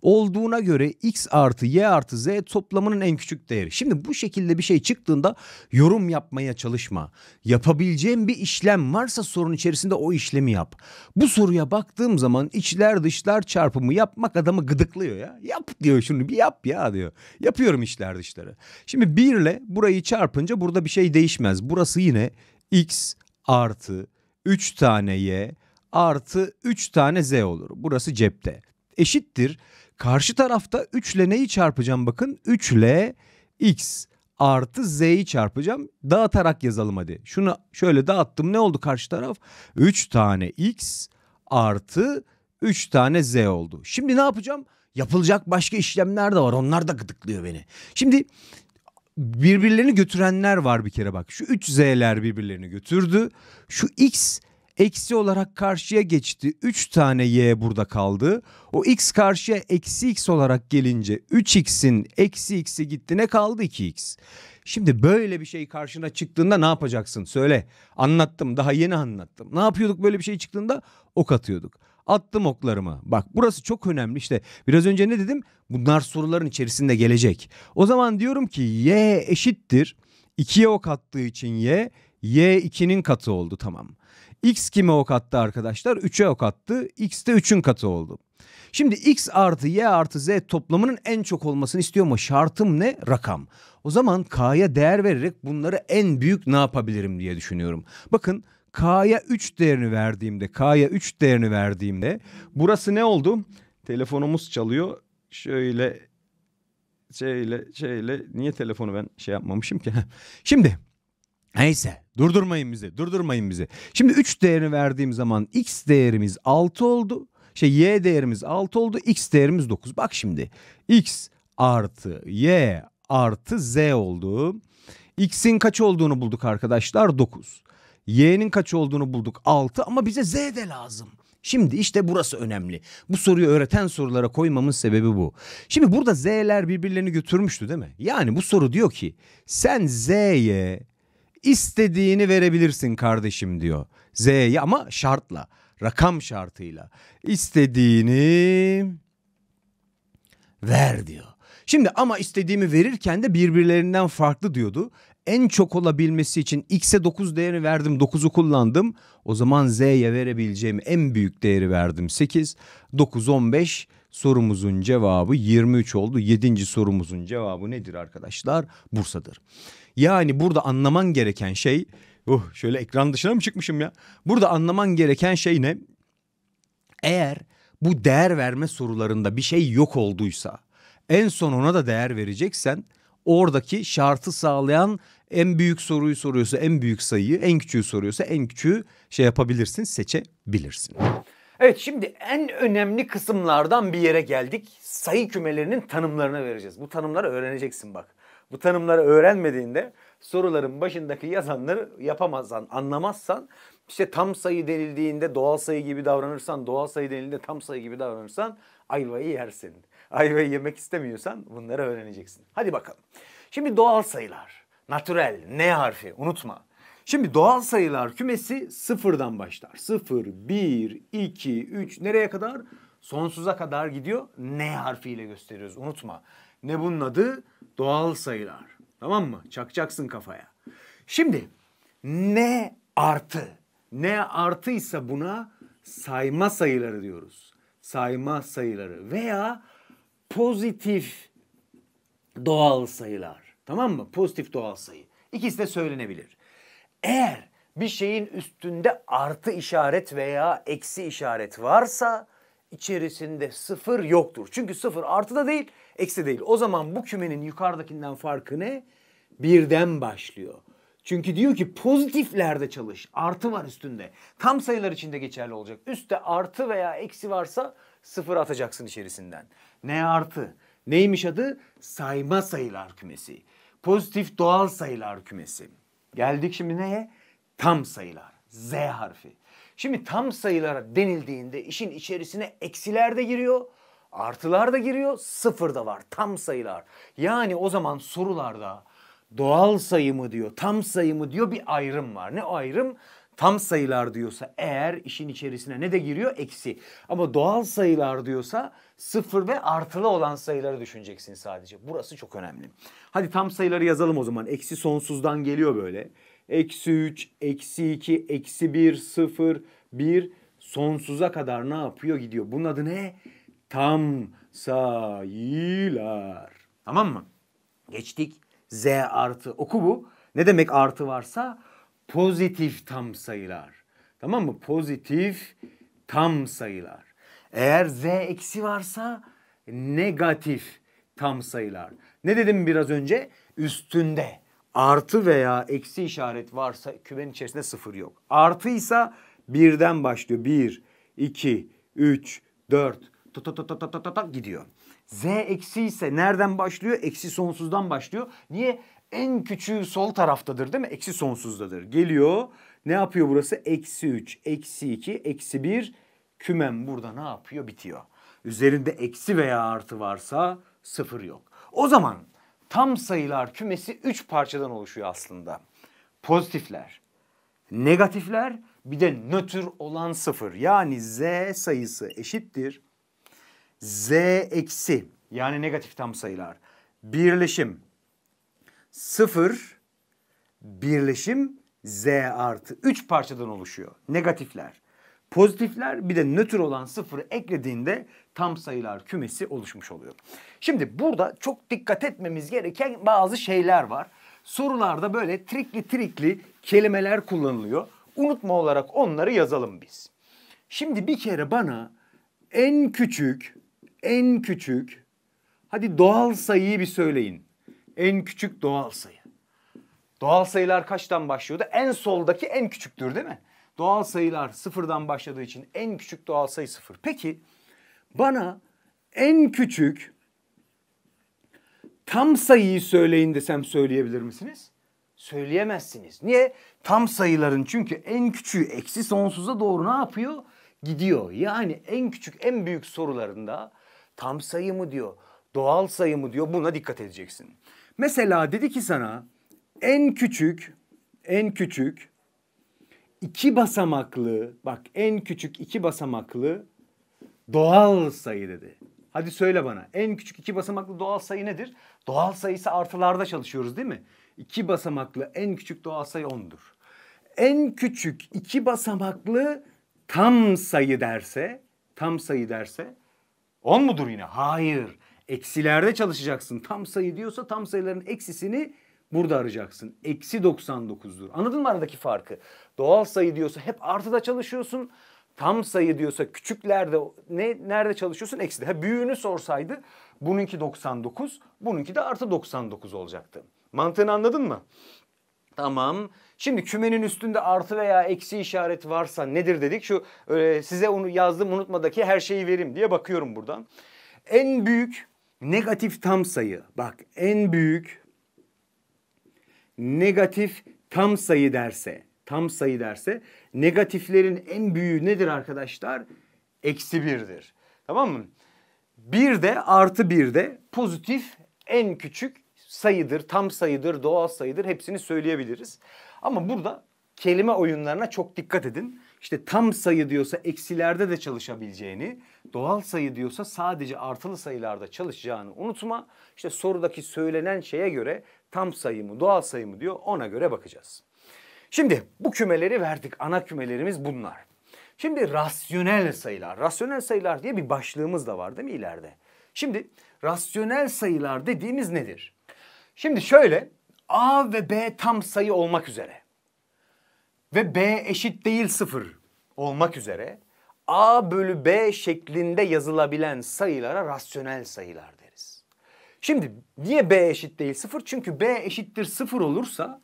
Olduğuna göre x artı y artı z toplamının en küçük değeri. Şimdi bu şekilde bir şey çıktığında yorum yapmaya çalışma. Yapabileceğim bir işlem varsa esas sorun içerisinde o işlemi yap. Bu soruya baktığım zaman içler dışlar çarpımı yapmak adamı gıdıklıyor ya. Yap diyor şunu bir yap ya diyor. Yapıyorum içler dışları. Şimdi birle burayı çarpınca burada bir şey değişmez. Burası yine x artı 3 tane y artı 3 tane z olur. Burası cepte. Eşittir. Karşı tarafta 3 ile neyi çarpacağım bakın? 3 ile x artı z'yi çarpacağım. Dağıtarak yazalım hadi. Şunu şöyle dağıttım ne oldu karşı taraf? 3 tane x artı 3 tane z oldu. Şimdi ne yapacağım? Yapılacak başka işlemler de var. Onlar da gıdıklıyor beni. Şimdi birbirlerini götürenler var bir kere bak. Şu 3 z'ler birbirlerini götürdü. Şu x eksi olarak karşıya geçti. 3 tane y burada kaldı. O x karşıya eksi x olarak gelince 3x'in eksi x'i gitti ne kaldı 2x. Şimdi böyle bir şey karşına çıktığında ne yapacaksın söyle. Anlattım daha yeni anlattım. Ne yapıyorduk böyle bir şey çıktığında ok atıyorduk. Attım oklarımı. Bak burası çok önemli İşte Biraz önce ne dedim? Bunlar soruların içerisinde gelecek. O zaman diyorum ki y eşittir. 2'ye ok attığı için y, y 2'nin katı oldu tamam. X kime ok attı arkadaşlar? 3'e ok attı. X de 3'ün katı oldu. Şimdi x artı y artı z toplamının en çok olmasını istiyor ama şartım ne? Rakam. O zaman k'ya değer vererek bunları en büyük ne yapabilirim diye düşünüyorum. Bakın k'ya 3 değerini verdiğimde, k'ya 3 değerini verdiğimde burası ne oldu? Telefonumuz çalıyor. Şöyle şöyle şöyle niye telefonu ben şey yapmamışım ki? Şimdi neyse Durdurmayın bizi, durdurmayın bizi. Şimdi 3 değerini verdiğim zaman x değerimiz 6 oldu. Şey y değerimiz 6 oldu, x değerimiz 9. Bak şimdi x artı y artı z oldu. X'in kaç olduğunu bulduk arkadaşlar 9. Y'nin kaç olduğunu bulduk 6 ama bize Z de lazım. Şimdi işte burası önemli. Bu soruyu öğreten sorulara koymamın sebebi bu. Şimdi burada Z'ler birbirlerini götürmüştü değil mi? Yani bu soru diyor ki sen Z'ye istediğini verebilirsin kardeşim diyor. Z'ye ama şartla, rakam şartıyla. İstediğini ver diyor. Şimdi ama istediğimi verirken de birbirlerinden farklı diyordu. En çok olabilmesi için x'e 9 değerini verdim 9'u kullandım. O zaman z'ye verebileceğim en büyük değeri verdim 8. 9 15 sorumuzun cevabı 23 oldu. 7. sorumuzun cevabı nedir arkadaşlar? Bursa'dır. Yani burada anlaman gereken şey... Uh şöyle ekran dışına mı çıkmışım ya? Burada anlaman gereken şey ne? Eğer bu değer verme sorularında bir şey yok olduysa en son ona da değer vereceksen oradaki şartı sağlayan en büyük soruyu soruyorsa en büyük sayıyı en küçüğü soruyorsa en küçüğü şey yapabilirsin seçebilirsin. Evet şimdi en önemli kısımlardan bir yere geldik. Sayı kümelerinin tanımlarına vereceğiz. Bu tanımları öğreneceksin bak bu tanımları öğrenmediğinde soruların başındaki yazanları yapamazsan, anlamazsan işte tam sayı denildiğinde doğal sayı gibi davranırsan, doğal sayı denildiğinde tam sayı gibi davranırsan ayvayı yersin. Ayvayı yemek istemiyorsan bunları öğreneceksin. Hadi bakalım. Şimdi doğal sayılar. Natürel, ne harfi unutma. Şimdi doğal sayılar kümesi sıfırdan başlar. Sıfır, bir, iki, üç nereye kadar? Sonsuza kadar gidiyor. N harfiyle gösteriyoruz unutma. Ne bunun adı? doğal sayılar. Tamam mı? Çakacaksın kafaya. Şimdi ne artı? Ne artıysa buna sayma sayıları diyoruz. Sayma sayıları veya pozitif doğal sayılar. Tamam mı? Pozitif doğal sayı. İkisi de söylenebilir. Eğer bir şeyin üstünde artı işaret veya eksi işaret varsa içerisinde sıfır yoktur. Çünkü sıfır artı da değil, Eksi değil. O zaman bu kümenin yukarıdakinden farkı ne? Birden başlıyor. Çünkü diyor ki pozitiflerde çalış. Artı var üstünde. Tam sayılar içinde geçerli olacak. Üste artı veya eksi varsa sıfır atacaksın içerisinden. Ne artı? Neymiş adı? Sayma sayılar kümesi. Pozitif doğal sayılar kümesi. Geldik şimdi neye? Tam sayılar. Z harfi. Şimdi tam sayılara denildiğinde işin içerisine eksiler de giriyor Artılar da giriyor, sıfır da var. Tam sayılar. Yani o zaman sorularda doğal sayı mı diyor, tam sayı mı diyor bir ayrım var. Ne ayrım? Tam sayılar diyorsa eğer işin içerisine ne de giriyor? Eksi. Ama doğal sayılar diyorsa sıfır ve artılı olan sayıları düşüneceksin sadece. Burası çok önemli. Hadi tam sayıları yazalım o zaman. Eksi sonsuzdan geliyor böyle. Eksi 3, eksi 2, eksi 1, 0, 1 sonsuza kadar ne yapıyor gidiyor. Bunun adı ne? tam sayılar. Tamam mı? Geçtik. Z artı oku bu. Ne demek artı varsa? Pozitif tam sayılar. Tamam mı? Pozitif tam sayılar. Eğer z eksi varsa negatif tam sayılar. Ne dedim biraz önce? Üstünde artı veya eksi işaret varsa kümenin içerisinde sıfır yok. Artıysa birden başlıyor. Bir, iki, üç, dört, tak tak tak tak tak tak tak gidiyor. Z eksi ise nereden başlıyor? Eksi sonsuzdan başlıyor. Niye? En küçüğü sol taraftadır değil mi? Eksi sonsuzdadır. Geliyor. Ne yapıyor burası? Eksi 3, eksi 2, eksi 1. Kümem burada ne yapıyor? Bitiyor. Üzerinde eksi veya artı varsa sıfır yok. O zaman tam sayılar kümesi 3 parçadan oluşuyor aslında. Pozitifler, negatifler bir de nötr olan sıfır. Yani z sayısı eşittir z eksi yani negatif tam sayılar birleşim 0 birleşim z artı 3 parçadan oluşuyor. Negatifler. Pozitifler bir de nötr olan sıfırı eklediğinde tam sayılar kümesi oluşmuş oluyor. Şimdi burada çok dikkat etmemiz gereken bazı şeyler var. Sorularda böyle trikli trikli kelimeler kullanılıyor. Unutma olarak onları yazalım biz. Şimdi bir kere bana en küçük en küçük hadi doğal sayıyı bir söyleyin. En küçük doğal sayı. Doğal sayılar kaçtan başlıyordu? En soldaki en küçüktür değil mi? Doğal sayılar sıfırdan başladığı için en küçük doğal sayı sıfır. Peki bana en küçük tam sayıyı söyleyin desem söyleyebilir misiniz? Söyleyemezsiniz. Niye? Tam sayıların çünkü en küçüğü eksi sonsuza doğru ne yapıyor? Gidiyor. Yani en küçük en büyük sorularında tam sayı mı diyor, doğal sayı mı diyor buna dikkat edeceksin. Mesela dedi ki sana en küçük, en küçük iki basamaklı, bak en küçük iki basamaklı doğal sayı dedi. Hadi söyle bana en küçük iki basamaklı doğal sayı nedir? Doğal sayısı artılarda çalışıyoruz değil mi? İki basamaklı en küçük doğal sayı 10'dur. En küçük iki basamaklı tam sayı derse, tam sayı derse 10 mudur yine? Hayır. Eksilerde çalışacaksın. Tam sayı diyorsa tam sayıların eksisini burada arayacaksın. Eksi 99'dur. Anladın mı aradaki farkı? Doğal sayı diyorsa hep artıda çalışıyorsun. Tam sayı diyorsa küçüklerde ne nerede çalışıyorsun? Ekside. Ha büyüğünü sorsaydı bununki 99, bununki de artı 99 olacaktı. Mantığını anladın mı? Tamam. Şimdi kümenin üstünde artı veya eksi işareti varsa nedir dedik. Şu öyle size onu yazdım unutmadaki her şeyi verim diye bakıyorum buradan. En büyük negatif tam sayı. Bak en büyük negatif tam sayı derse, tam sayı derse negatiflerin en büyüğü nedir arkadaşlar? Eksi birdir. Tamam mı? Bir de artı bir de pozitif en küçük sayıdır, tam sayıdır, doğal sayıdır hepsini söyleyebiliriz. Ama burada kelime oyunlarına çok dikkat edin. İşte tam sayı diyorsa eksilerde de çalışabileceğini, doğal sayı diyorsa sadece artılı sayılarda çalışacağını unutma. İşte sorudaki söylenen şeye göre tam sayı mı, doğal sayı mı diyor ona göre bakacağız. Şimdi bu kümeleri verdik. Ana kümelerimiz bunlar. Şimdi rasyonel sayılar. Rasyonel sayılar diye bir başlığımız da var değil mi ileride? Şimdi rasyonel sayılar dediğimiz nedir? Şimdi şöyle A ve B tam sayı olmak üzere ve B eşit değil sıfır olmak üzere A bölü B şeklinde yazılabilen sayılara rasyonel sayılar deriz. Şimdi niye B eşit değil sıfır? Çünkü B eşittir sıfır olursa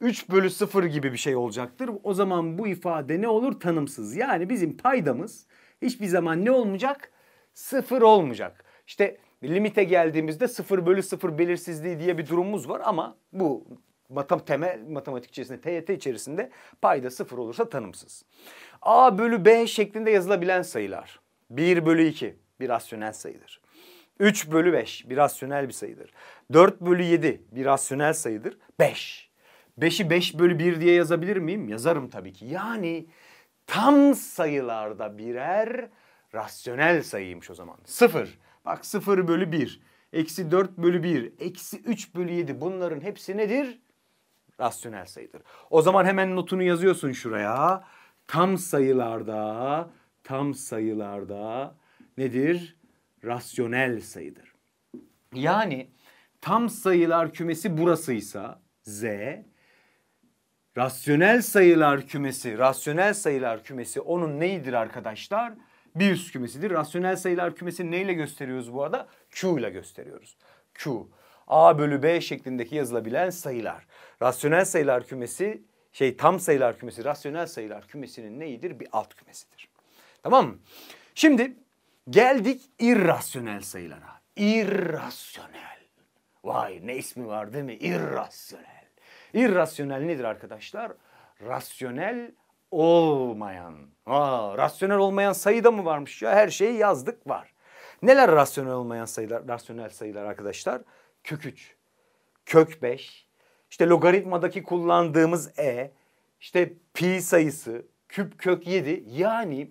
3 bölü 0 gibi bir şey olacaktır. O zaman bu ifade ne olur? Tanımsız. Yani bizim paydamız hiçbir zaman ne olmayacak? Sıfır olmayacak. İşte Limite geldiğimizde 0 bölü 0 belirsizliği diye bir durumumuz var ama bu matem temel matematik içerisinde TYT içerisinde payda 0 olursa tanımsız. A bölü B şeklinde yazılabilen sayılar. 1 bölü 2 bir rasyonel sayıdır. 3 bölü 5 bir rasyonel bir sayıdır. 4 bölü 7 bir rasyonel sayıdır. 5. 5'i 5 bölü 1 diye yazabilir miyim? Yazarım tabii ki. Yani tam sayılarda birer rasyonel sayıymış o zaman. 0, Bak 0 bölü 1, eksi 4 bölü 1, eksi 3 bölü 7 bunların hepsi nedir? Rasyonel sayıdır. O zaman hemen notunu yazıyorsun şuraya. Tam sayılarda, tam sayılarda nedir? Rasyonel sayıdır. Yani tam sayılar kümesi burasıysa Z, rasyonel sayılar kümesi, rasyonel sayılar kümesi onun neyidir arkadaşlar? Arkadaşlar bir üst kümesidir. Rasyonel sayılar kümesini neyle gösteriyoruz bu arada? Q ile gösteriyoruz. Q. A bölü B şeklindeki yazılabilen sayılar. Rasyonel sayılar kümesi şey tam sayılar kümesi rasyonel sayılar kümesinin neyidir? Bir alt kümesidir. Tamam mı? Şimdi geldik irrasyonel sayılara. İrrasyonel. Vay ne ismi var değil mi? İrrasyonel. İrrasyonel nedir arkadaşlar? Rasyonel olmayan. Aa, rasyonel olmayan sayıda mı varmış ya? Her şeyi yazdık var. Neler rasyonel olmayan sayılar, rasyonel sayılar arkadaşlar? Kök 3, kök 5, işte logaritmadaki kullandığımız e, işte pi sayısı, küp kök 7 yani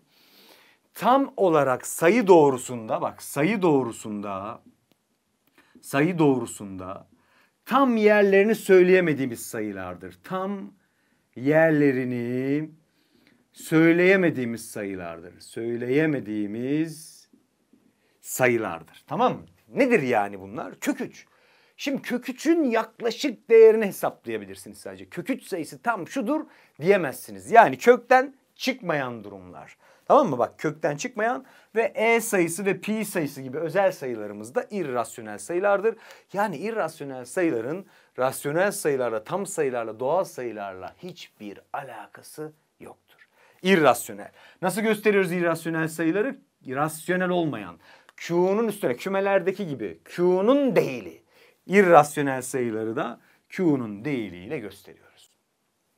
tam olarak sayı doğrusunda bak sayı doğrusunda sayı doğrusunda tam yerlerini söyleyemediğimiz sayılardır. Tam yerlerini söyleyemediğimiz sayılardır. Söyleyemediğimiz sayılardır. Tamam mı? Nedir yani bunlar? Kök 3. Şimdi kök 3'ün yaklaşık değerini hesaplayabilirsiniz sadece. Kök 3 sayısı tam şudur diyemezsiniz. Yani kökten çıkmayan durumlar. Tamam mı? Bak kökten çıkmayan ve e sayısı ve pi sayısı gibi özel sayılarımız da irrasyonel sayılardır. Yani irrasyonel sayıların rasyonel sayılarla, tam sayılarla, doğal sayılarla hiçbir alakası irrasyonel. Nasıl gösteriyoruz irrasyonel sayıları? Rasyonel olmayan. Q'nun üstüne kümelerdeki gibi Q'nun değili. irrasyonel sayıları da Q'nun değiliyle gösteriyoruz.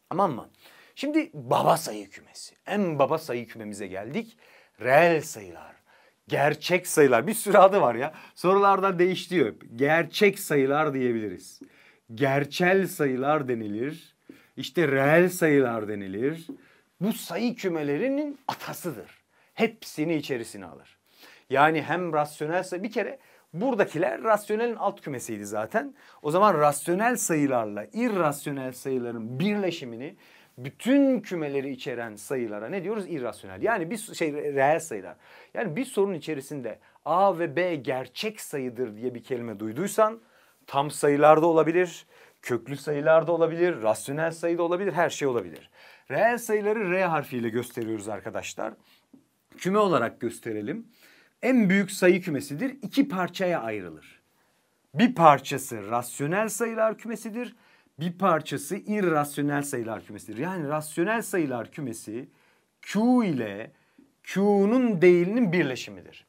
Tamam mı? Şimdi baba sayı kümesi. En baba sayı kümemize geldik. Reel sayılar. Gerçek sayılar. Bir sürü adı var ya. Sorularda değişti hep. Gerçek sayılar diyebiliriz. Gerçel sayılar denilir. İşte reel sayılar denilir bu sayı kümelerinin atasıdır. Hepsini içerisine alır. Yani hem rasyonel bir kere buradakiler rasyonelin alt kümesiydi zaten. O zaman rasyonel sayılarla irrasyonel sayıların birleşimini bütün kümeleri içeren sayılara ne diyoruz? İrrasyonel. Yani bir şey reel sayılar. Yani bir sorun içerisinde A ve B gerçek sayıdır diye bir kelime duyduysan tam sayılarda olabilir, köklü sayılarda olabilir, rasyonel sayıda olabilir, her şey olabilir. Reel sayıları R harfiyle gösteriyoruz arkadaşlar. Küme olarak gösterelim. En büyük sayı kümesidir. İki parçaya ayrılır. Bir parçası rasyonel sayılar kümesidir. Bir parçası irrasyonel sayılar kümesidir. Yani rasyonel sayılar kümesi Q ile Q'nun değilinin birleşimidir.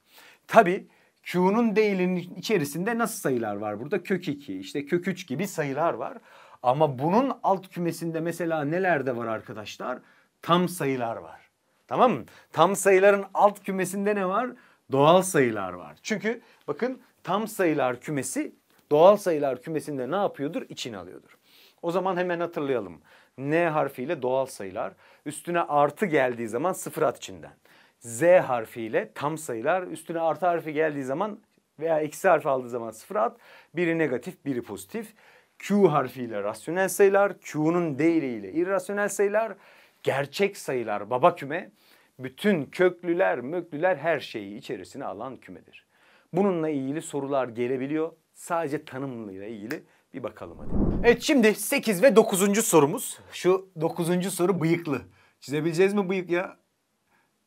Tabi Q'nun değilinin içerisinde nasıl sayılar var burada? Kök 2, işte kök 3 gibi sayılar var. Ama bunun alt kümesinde mesela neler de var arkadaşlar? Tam sayılar var. Tamam mı? Tam sayıların alt kümesinde ne var? Doğal sayılar var. Çünkü bakın tam sayılar kümesi doğal sayılar kümesinde ne yapıyordur? İçine alıyordur. O zaman hemen hatırlayalım. N harfiyle doğal sayılar. Üstüne artı geldiği zaman sıfır at içinden. Z harfiyle tam sayılar. Üstüne artı harfi geldiği zaman veya eksi harfi aldığı zaman sıfır at. Biri negatif, biri pozitif. Q harfiyle rasyonel sayılar, Q'nun değeriyle irrasyonel sayılar, gerçek sayılar baba küme, bütün köklüler, möklüler her şeyi içerisine alan kümedir. Bununla ilgili sorular gelebiliyor. Sadece tanımlıyla ilgili bir bakalım hadi. Evet şimdi 8 ve 9. sorumuz. Şu 9. soru bıyıklı. Çizebileceğiz mi bıyık ya?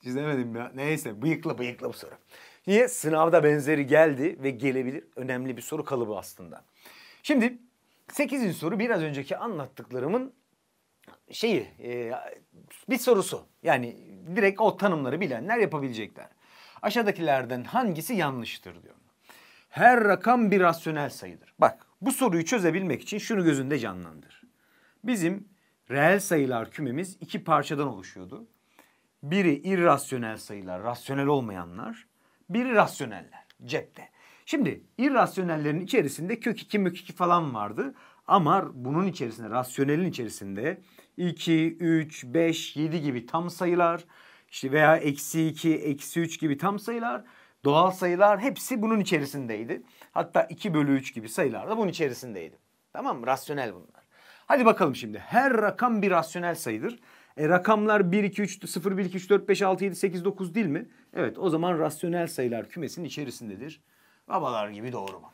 Çizemedim ya. Neyse bıyıklı bıyıklı bu soru. Niye? Sınavda benzeri geldi ve gelebilir. Önemli bir soru kalıbı aslında. Şimdi Sekizinci soru biraz önceki anlattıklarımın şeyi e, bir sorusu. Yani direkt o tanımları bilenler yapabilecekler. Aşağıdakilerden hangisi yanlıştır diyor. Her rakam bir rasyonel sayıdır. Bak bu soruyu çözebilmek için şunu gözünde canlandır. Bizim reel sayılar kümemiz iki parçadan oluşuyordu. Biri irrasyonel sayılar, rasyonel olmayanlar. Biri rasyoneller, cepte. Şimdi irrasyonellerin içerisinde kök 2 mök 2 falan vardı. Ama bunun içerisinde, rasyonelin içerisinde 2, 3, 5, 7 gibi tam sayılar işte veya eksi 2, eksi 3 gibi tam sayılar, doğal sayılar hepsi bunun içerisindeydi. Hatta 2 bölü 3 gibi sayılar da bunun içerisindeydi. Tamam mı? Rasyonel bunlar. Hadi bakalım şimdi. Her rakam bir rasyonel sayıdır. E, rakamlar 1, 2, 3, 0, 1, 2, 3, 4, 5, 6, 7, 8, 9 değil mi? Evet o zaman rasyonel sayılar kümesinin içerisindedir. Babalar gibi doğru mu?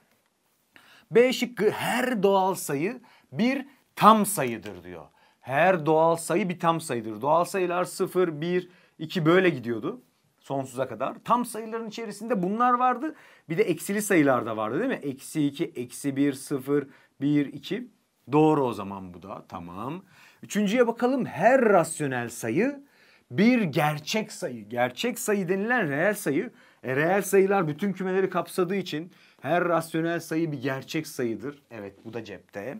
B şıkkı her doğal sayı bir tam sayıdır diyor. Her doğal sayı bir tam sayıdır. Doğal sayılar 0, 1, 2 böyle gidiyordu sonsuza kadar. Tam sayıların içerisinde bunlar vardı. Bir de eksili sayılar da vardı değil mi? Eksi 2, eksi 1, 0, 1, 2. Doğru o zaman bu da tamam. Üçüncüye bakalım her rasyonel sayı bir gerçek sayı. Gerçek sayı denilen reel sayı e, reel sayılar bütün kümeleri kapsadığı için her rasyonel sayı bir gerçek sayıdır. Evet bu da cepte.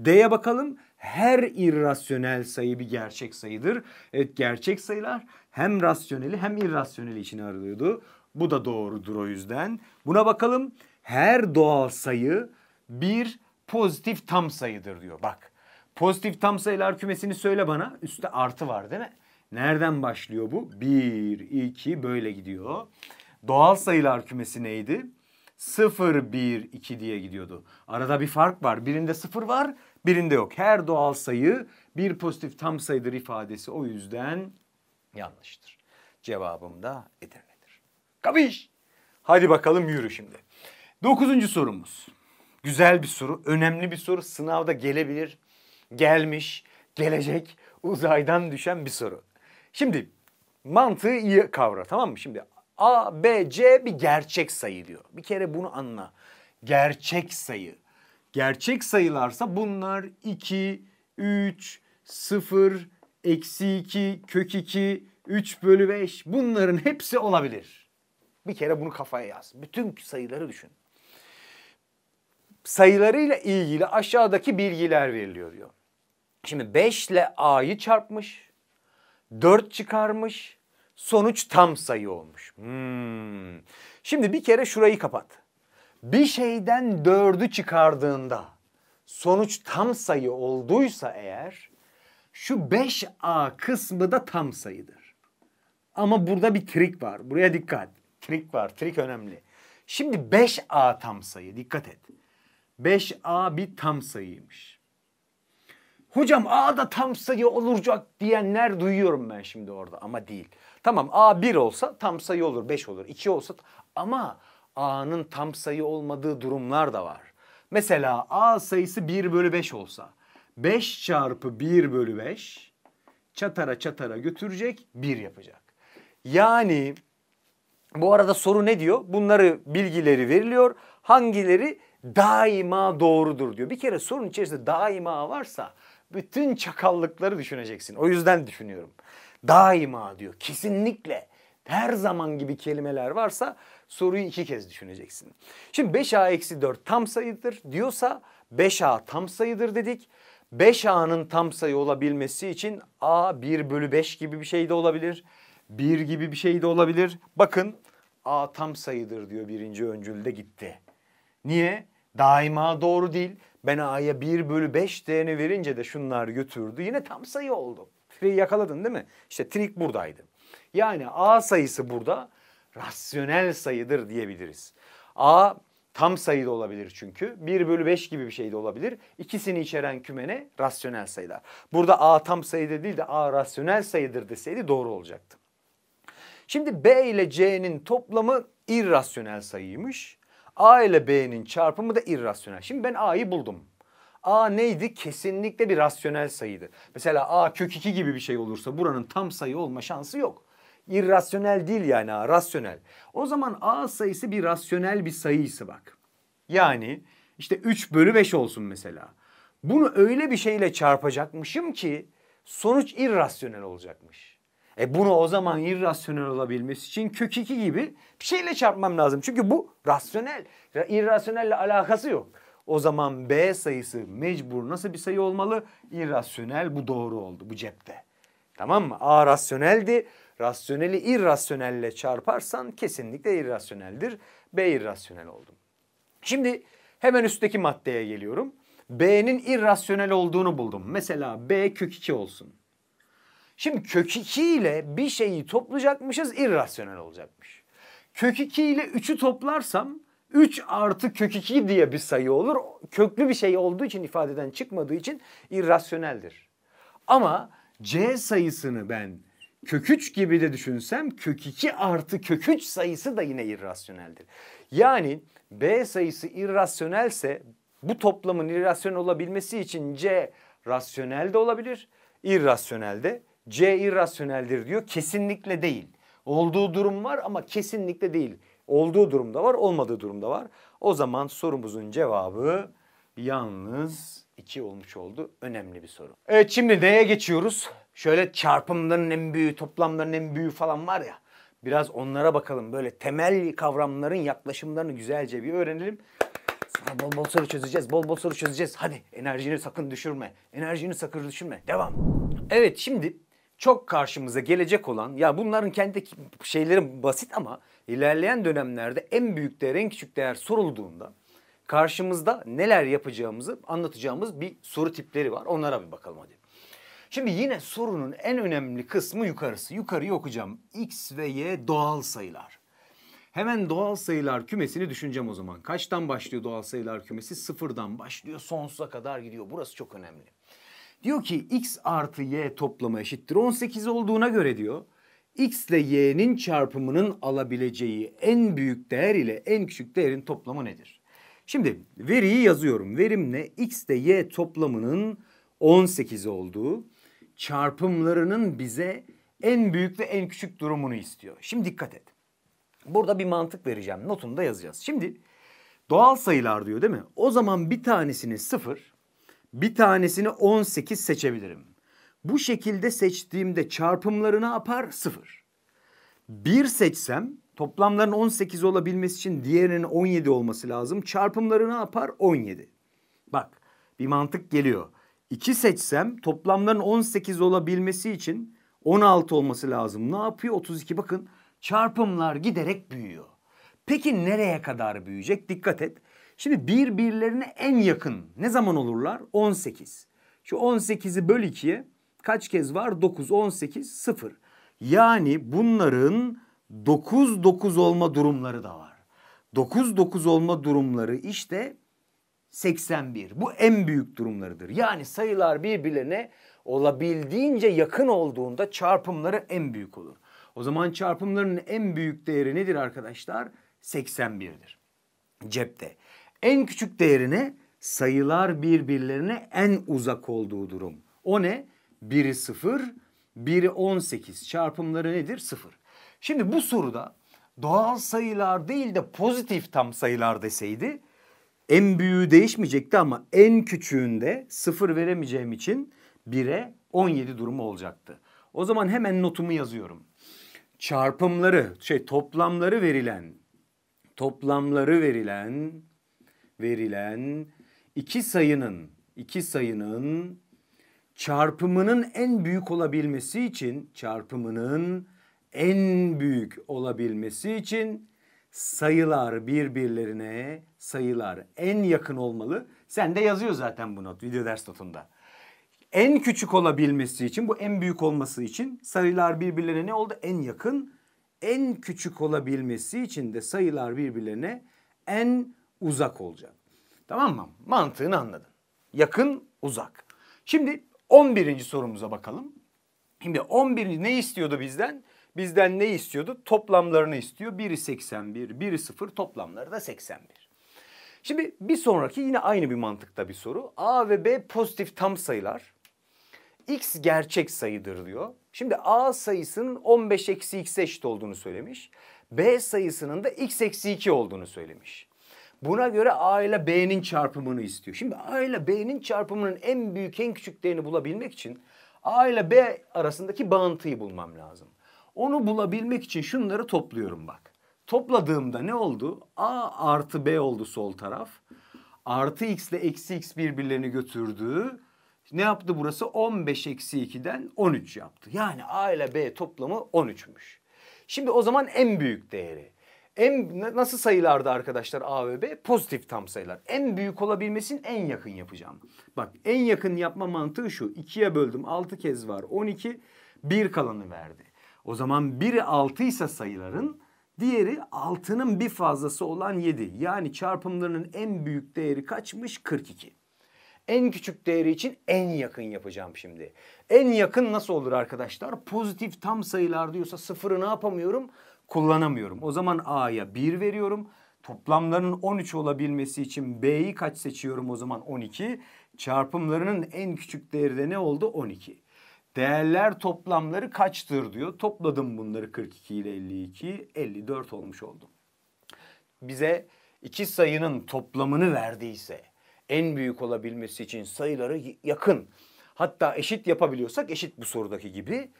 D'ye bakalım. Her irrasyonel sayı bir gerçek sayıdır. Evet gerçek sayılar hem rasyoneli hem irrasyoneli için aralıyordu. Bu da doğrudur o yüzden. Buna bakalım. Her doğal sayı bir pozitif tam sayıdır diyor. Bak pozitif tam sayılar kümesini söyle bana. Üste artı var değil mi? Nereden başlıyor bu? 1, 2 böyle gidiyor. Doğal sayılar kümesi neydi? 0, 1, 2 diye gidiyordu. Arada bir fark var. Birinde 0 var, birinde yok. Her doğal sayı bir pozitif tam sayıdır ifadesi o yüzden yanlıştır. Cevabım da Edirne'dir. Kapiş? Hadi bakalım yürü şimdi. Dokuzuncu sorumuz. Güzel bir soru, önemli bir soru. Sınavda gelebilir, gelmiş, gelecek, uzaydan düşen bir soru. Şimdi mantığı iyi kavra tamam mı? Şimdi A, B, C bir gerçek sayı diyor. Bir kere bunu anla. Gerçek sayı. Gerçek sayılarsa bunlar 2, 3, 0, eksi 2, kök 2, 3 bölü 5 bunların hepsi olabilir. Bir kere bunu kafaya yaz. Bütün sayıları düşün. Sayılarıyla ilgili aşağıdaki bilgiler veriliyor diyor. Şimdi 5 ile A'yı çarpmış, 4 çıkarmış, Sonuç tam sayı olmuş. Hmm. Şimdi bir kere şurayı kapat. Bir şeyden dördü çıkardığında sonuç tam sayı olduysa eğer şu 5A kısmı da tam sayıdır. Ama burada bir trik var. Buraya dikkat. Trik var. Trik önemli. Şimdi 5A tam sayı. Dikkat et. 5A bir tam sayıymış. Hocam A da tam sayı olacak diyenler duyuyorum ben şimdi orada ama değil. Tamam A 1 olsa tam sayı olur 5 olur 2 olsa ama A'nın tam sayı olmadığı durumlar da var. Mesela A sayısı 1 bölü 5 olsa 5 çarpı 1 bölü 5 çatara çatara götürecek 1 yapacak. Yani bu arada soru ne diyor? Bunları bilgileri veriliyor. Hangileri daima doğrudur diyor. Bir kere sorun içerisinde daima varsa bütün çakallıkları düşüneceksin. O yüzden düşünüyorum daima diyor. Kesinlikle her zaman gibi kelimeler varsa soruyu iki kez düşüneceksin. Şimdi 5a eksi 4 tam sayıdır diyorsa 5a tam sayıdır dedik. 5a'nın tam sayı olabilmesi için a 1 bölü 5 gibi bir şey de olabilir. 1 gibi bir şey de olabilir. Bakın a tam sayıdır diyor birinci öncülde gitti. Niye? Daima doğru değil. Ben a'ya 1 bölü 5 değerini verince de şunlar götürdü. Yine tam sayı oldu. Füfeyi yakaladın değil mi? İşte trik buradaydı. Yani A sayısı burada rasyonel sayıdır diyebiliriz. A tam sayı da olabilir çünkü. 1 bölü 5 gibi bir şey de olabilir. İkisini içeren kümene rasyonel sayılar. Burada A tam sayıdır değil de A rasyonel sayıdır deseydi doğru olacaktı. Şimdi B ile C'nin toplamı irrasyonel sayıymış. A ile B'nin çarpımı da irrasyonel. Şimdi ben A'yı buldum. A neydi? Kesinlikle bir rasyonel sayıydı. Mesela A kök 2 gibi bir şey olursa buranın tam sayı olma şansı yok. İrrasyonel değil yani A, rasyonel. O zaman A sayısı bir rasyonel bir sayısı bak. Yani işte 3 bölü 5 olsun mesela. Bunu öyle bir şeyle çarpacakmışım ki sonuç irrasyonel olacakmış. E bunu o zaman irrasyonel olabilmesi için kök 2 gibi bir şeyle çarpmam lazım. Çünkü bu rasyonel. İrrasyonelle alakası yok. O zaman B sayısı mecbur nasıl bir sayı olmalı? İrrasyonel bu doğru oldu bu cepte. Tamam mı? A rasyoneldi. Rasyoneli irrasyonelle çarparsan kesinlikle irrasyoneldir. B irrasyonel oldum. Şimdi hemen üstteki maddeye geliyorum. B'nin irrasyonel olduğunu buldum. Mesela B kök 2 olsun. Şimdi kök 2 ile bir şeyi toplayacakmışız irrasyonel olacakmış. Kök 2 ile 3'ü toplarsam 3 artı kök 2 diye bir sayı olur. Köklü bir şey olduğu için ifadeden çıkmadığı için irrasyoneldir. Ama C sayısını ben kök 3 gibi de düşünsem kök 2 artı kök 3 sayısı da yine irrasyoneldir. Yani B sayısı irrasyonelse bu toplamın irrasyonel olabilmesi için C rasyonel de olabilir, irrasyonel de. C irrasyoneldir diyor. Kesinlikle değil. Olduğu durum var ama kesinlikle değil. Olduğu durumda var, olmadığı durumda var. O zaman sorumuzun cevabı yalnız 2 olmuş oldu. Önemli bir soru. Evet şimdi neye geçiyoruz? Şöyle çarpımların en büyüğü, toplamların en büyüğü falan var ya. Biraz onlara bakalım. Böyle temel kavramların yaklaşımlarını güzelce bir öğrenelim. Sonra bol bol soru çözeceğiz, bol bol soru çözeceğiz. Hadi enerjini sakın düşürme. Enerjini sakın düşürme. Devam. Evet şimdi çok karşımıza gelecek olan ya bunların kendi şeyleri basit ama İlerleyen dönemlerde en büyük değer en küçük değer sorulduğunda karşımızda neler yapacağımızı anlatacağımız bir soru tipleri var. Onlara bir bakalım hadi. Şimdi yine sorunun en önemli kısmı yukarısı. Yukarıyı okuyacağım. X ve Y doğal sayılar. Hemen doğal sayılar kümesini düşüneceğim o zaman. Kaçtan başlıyor doğal sayılar kümesi? Sıfırdan başlıyor sonsuza kadar gidiyor. Burası çok önemli. Diyor ki x artı y toplamı eşittir 18 olduğuna göre diyor x ile y'nin çarpımının alabileceği en büyük değer ile en küçük değerin toplamı nedir? Şimdi veriyi yazıyorum. Verim ne? x ile y toplamının 18 olduğu çarpımlarının bize en büyük ve en küçük durumunu istiyor. Şimdi dikkat et. Burada bir mantık vereceğim. Notunu da yazacağız. Şimdi doğal sayılar diyor değil mi? O zaman bir tanesini 0, bir tanesini 18 seçebilirim. Bu şekilde seçtiğimde çarpımlarını yapar sıfır. Bir seçsem toplamların 18 olabilmesi için diğerinin 17 olması lazım. Çarpımları ne yapar? 17. Bak bir mantık geliyor. 2 seçsem toplamların 18 olabilmesi için 16 olması lazım. Ne yapıyor? 32 bakın çarpımlar giderek büyüyor. Peki nereye kadar büyüyecek? Dikkat et. Şimdi birbirlerine en yakın ne zaman olurlar? 18. Şu 18'i böl 2'ye kaç kez var? 9, 18, 0. Yani bunların 9, 9 olma durumları da var. 9, 9 olma durumları işte 81. Bu en büyük durumlarıdır. Yani sayılar birbirine olabildiğince yakın olduğunda çarpımları en büyük olur. O zaman çarpımların en büyük değeri nedir arkadaşlar? 81'dir. Cepte. En küçük değerine sayılar birbirlerine en uzak olduğu durum. O ne? biri 0, biri 18. Çarpımları nedir? 0. Şimdi bu soruda doğal sayılar değil de pozitif tam sayılar deseydi en büyüğü değişmeyecekti ama en küçüğünde 0 veremeyeceğim için 1'e 17 durumu olacaktı. O zaman hemen notumu yazıyorum. Çarpımları, şey toplamları verilen, toplamları verilen, verilen iki sayının, iki sayının çarpımının en büyük olabilmesi için çarpımının en büyük olabilmesi için sayılar birbirlerine sayılar en yakın olmalı. Sen de yazıyor zaten bu not video ders notunda. En küçük olabilmesi için bu en büyük olması için sayılar birbirlerine ne oldu? En yakın. En küçük olabilmesi için de sayılar birbirlerine en uzak olacak. Tamam mı? Mantığını anladın. Yakın, uzak. Şimdi 11. sorumuza bakalım. Şimdi 11. ne istiyordu bizden? Bizden ne istiyordu? Toplamlarını istiyor. Biri 81, biri 0, toplamları da 81. Şimdi bir sonraki yine aynı bir mantıkta bir soru. A ve B pozitif tam sayılar. X gerçek sayıdır diyor. Şimdi A sayısının 15 eksi X'e eşit olduğunu söylemiş. B sayısının da X eksi 2 olduğunu söylemiş. Buna göre A ile B'nin çarpımını istiyor. Şimdi A ile B'nin çarpımının en büyük en küçük değerini bulabilmek için A ile B arasındaki bağıntıyı bulmam lazım. Onu bulabilmek için şunları topluyorum bak. Topladığımda ne oldu? A artı B oldu sol taraf. Artı x ile eksi x birbirlerini götürdü. Ne yaptı burası? 15 eksi 2'den 13 yaptı. Yani A ile B toplamı 13'müş. Şimdi o zaman en büyük değeri. En nasıl sayılardı arkadaşlar A ve B? Pozitif tam sayılar. En büyük olabilmesin en yakın yapacağım. Bak en yakın yapma mantığı şu. 2'ye böldüm 6 kez var 12. 1 kalanı verdi. O zaman biri 6 ise sayıların diğeri 6'nın bir fazlası olan 7. Yani çarpımlarının en büyük değeri kaçmış? 42. En küçük değeri için en yakın yapacağım şimdi. En yakın nasıl olur arkadaşlar? Pozitif tam sayılar diyorsa sıfırı ne yapamıyorum? kullanamıyorum. O zaman A'ya 1 veriyorum. Toplamların 13 olabilmesi için B'yi kaç seçiyorum o zaman 12. Çarpımlarının en küçük değeri de ne oldu? 12. Değerler toplamları kaçtır diyor. Topladım bunları 42 ile 52, 54 olmuş oldu. Bize iki sayının toplamını verdiyse en büyük olabilmesi için sayıları yakın hatta eşit yapabiliyorsak eşit bu sorudaki gibi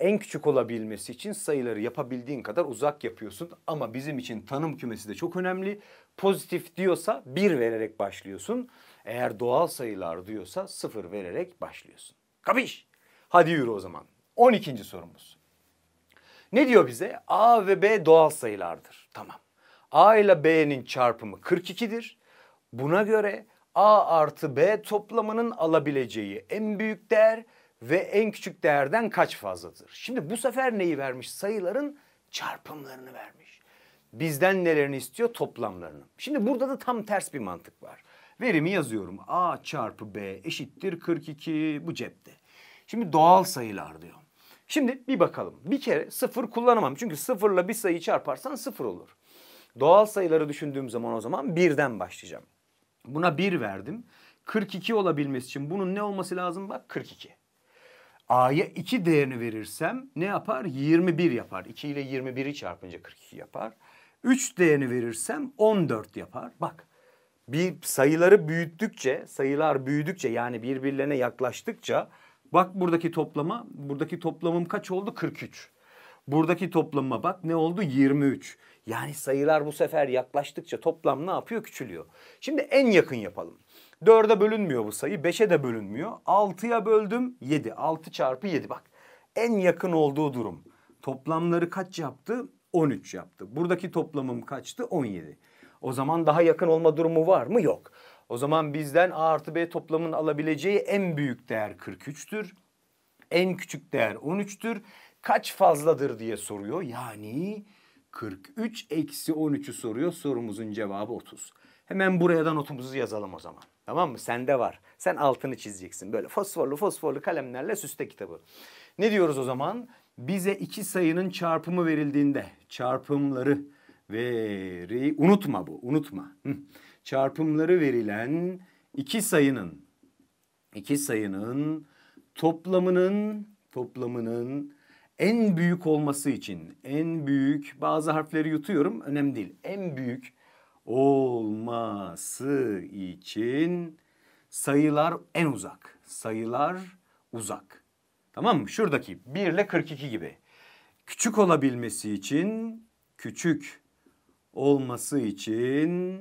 en küçük olabilmesi için sayıları yapabildiğin kadar uzak yapıyorsun. Ama bizim için tanım kümesi de çok önemli. Pozitif diyorsa 1 vererek başlıyorsun. Eğer doğal sayılar diyorsa 0 vererek başlıyorsun. Kapış? Hadi yürü o zaman. 12. sorumuz. Ne diyor bize? A ve B doğal sayılardır. Tamam. A ile B'nin çarpımı 42'dir. Buna göre A artı B toplamının alabileceği en büyük değer ve en küçük değerden kaç fazladır? Şimdi bu sefer neyi vermiş? Sayıların çarpımlarını vermiş. Bizden nelerini istiyor? Toplamlarını. Şimdi burada da tam ters bir mantık var. Verimi yazıyorum. A çarpı B eşittir 42 bu cepte. Şimdi doğal sayılar diyor. Şimdi bir bakalım. Bir kere sıfır kullanamam. Çünkü sıfırla bir sayı çarparsan sıfır olur. Doğal sayıları düşündüğüm zaman o zaman birden başlayacağım. Buna bir verdim. 42 olabilmesi için bunun ne olması lazım? Bak 42. A'ya 2 değerini verirsem ne yapar? 21 yapar. 2 ile 21'i çarpınca 42 yapar. 3 değerini verirsem 14 yapar. Bak bir sayıları büyüttükçe, sayılar büyüdükçe yani birbirlerine yaklaştıkça bak buradaki toplama, buradaki toplamım kaç oldu? 43. Buradaki toplama bak ne oldu? 23. Yani sayılar bu sefer yaklaştıkça toplam ne yapıyor? Küçülüyor. Şimdi en yakın yapalım. 4'e bölünmüyor bu sayı. 5'e de bölünmüyor. 6'ya böldüm 7. 6 çarpı 7 bak. En yakın olduğu durum. Toplamları kaç yaptı? 13 yaptı. Buradaki toplamım kaçtı? 17. O zaman daha yakın olma durumu var mı? Yok. O zaman bizden A artı B toplamının alabileceği en büyük değer 43'tür. En küçük değer 13'tür. Kaç fazladır diye soruyor. Yani 43 eksi 13'ü soruyor. Sorumuzun cevabı 30. Hemen buraya da notumuzu yazalım o zaman. Tamam mı? Sende var. Sen altını çizeceksin. Böyle fosforlu fosforlu kalemlerle süsle kitabı. Ne diyoruz o zaman? Bize iki sayının çarpımı verildiğinde çarpımları veri unutma bu unutma. Çarpımları verilen iki sayının iki sayının toplamının toplamının en büyük olması için en büyük bazı harfleri yutuyorum önemli değil. En büyük olması için sayılar en uzak. Sayılar uzak. Tamam mı? Şuradaki 1 ile 42 gibi. Küçük olabilmesi için küçük olması için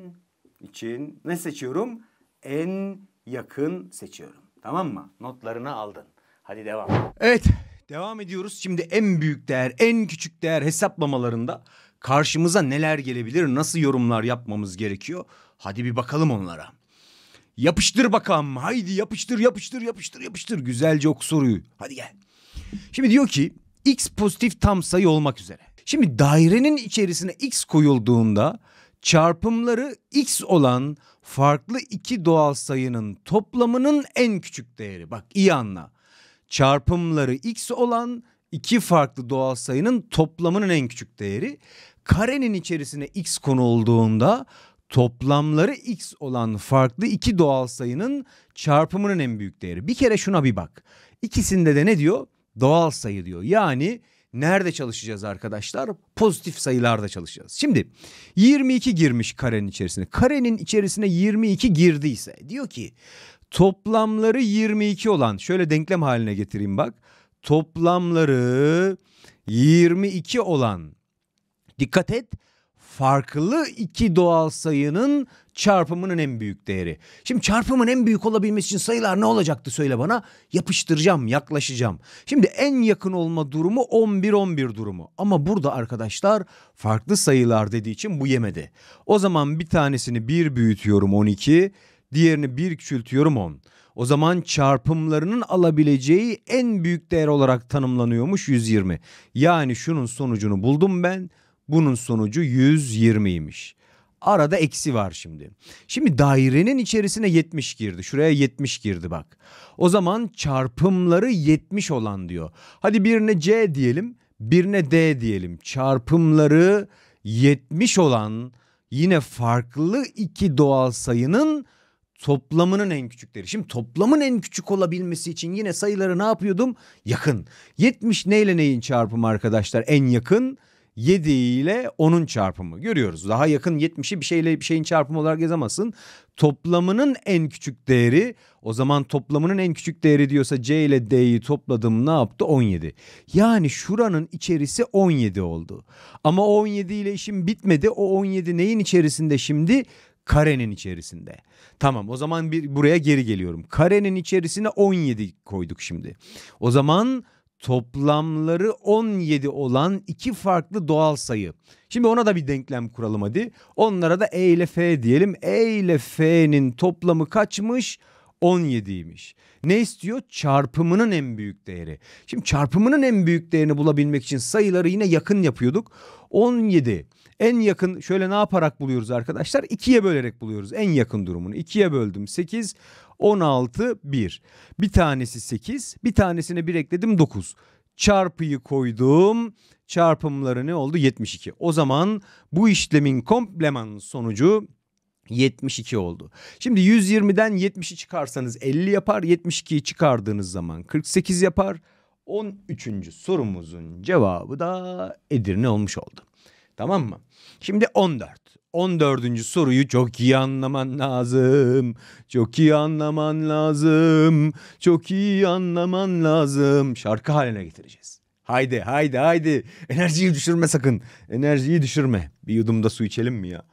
için ne seçiyorum? En yakın seçiyorum. Tamam mı? Notlarını aldın. Hadi devam. Evet, devam ediyoruz. Şimdi en büyük değer, en küçük değer hesaplamalarında karşımıza neler gelebilir, nasıl yorumlar yapmamız gerekiyor? Hadi bir bakalım onlara. Yapıştır bakalım. Haydi yapıştır, yapıştır, yapıştır, yapıştır. Güzelce oku soruyu. Hadi gel. Şimdi diyor ki x pozitif tam sayı olmak üzere. Şimdi dairenin içerisine x koyulduğunda çarpımları x olan farklı iki doğal sayının toplamının en küçük değeri. Bak iyi anla. Çarpımları x olan iki farklı doğal sayının toplamının en küçük değeri. Karenin içerisine x konu olduğunda toplamları x olan farklı iki doğal sayının çarpımının en büyük değeri. Bir kere şuna bir bak. İkisinde de ne diyor? Doğal sayı diyor. Yani nerede çalışacağız arkadaşlar? Pozitif sayılarda çalışacağız. Şimdi 22 girmiş karenin içerisine. Karenin içerisine 22 girdiyse diyor ki toplamları 22 olan şöyle denklem haline getireyim bak toplamları 22 olan dikkat et farklı iki doğal sayının çarpımının en büyük değeri. Şimdi çarpımın en büyük olabilmesi için sayılar ne olacaktı söyle bana. Yapıştıracağım, yaklaşacağım. Şimdi en yakın olma durumu 11-11 durumu. Ama burada arkadaşlar farklı sayılar dediği için bu yemedi. O zaman bir tanesini bir büyütüyorum 12 diğerini bir küçültüyorum on. O zaman çarpımlarının alabileceği en büyük değer olarak tanımlanıyormuş 120. Yani şunun sonucunu buldum ben. Bunun sonucu 120'ymiş. Arada eksi var şimdi. Şimdi dairenin içerisine 70 girdi. Şuraya 70 girdi bak. O zaman çarpımları 70 olan diyor. Hadi birine C diyelim, birine D diyelim. Çarpımları 70 olan yine farklı iki doğal sayının toplamının en küçükleri. Şimdi toplamın en küçük olabilmesi için yine sayıları ne yapıyordum? Yakın. 70 neyle neyin çarpımı arkadaşlar? En yakın 7 ile 10'un çarpımı. Görüyoruz. Daha yakın 70'i bir şeyle bir şeyin çarpımı olarak yazamazsın. Toplamının en küçük değeri o zaman toplamının en küçük değeri diyorsa C ile D'yi topladım ne yaptı? 17. Yani şuranın içerisi 17 oldu. Ama 17 ile işim bitmedi. O 17 neyin içerisinde şimdi? karenin içerisinde. Tamam o zaman bir buraya geri geliyorum. Karenin içerisine 17 koyduk şimdi. O zaman toplamları 17 olan iki farklı doğal sayı. Şimdi ona da bir denklem kuralım hadi. Onlara da e ile f diyelim. E ile f'nin toplamı kaçmış? 17'ymiş. Ne istiyor? Çarpımının en büyük değeri. Şimdi çarpımının en büyük değerini bulabilmek için sayıları yine yakın yapıyorduk. 17 en yakın şöyle ne yaparak buluyoruz arkadaşlar? 2'ye bölerek buluyoruz en yakın durumunu. 2'ye böldüm 8, 16, 1. Bir tanesi 8, bir tanesine 1 ekledim 9. Çarpıyı koydum. Çarpımları ne oldu? 72. O zaman bu işlemin kompleman sonucu 72 oldu. Şimdi 120'den 70'i çıkarsanız 50 yapar. 72'yi çıkardığınız zaman 48 yapar. 13. sorumuzun cevabı da Edirne olmuş oldu. Tamam mı? Şimdi 14. 14. soruyu çok iyi anlaman lazım. Çok iyi anlaman lazım. Çok iyi anlaman lazım. Şarkı haline getireceğiz. Haydi haydi haydi. Enerjiyi düşürme sakın. Enerjiyi düşürme. Bir yudum da su içelim mi ya?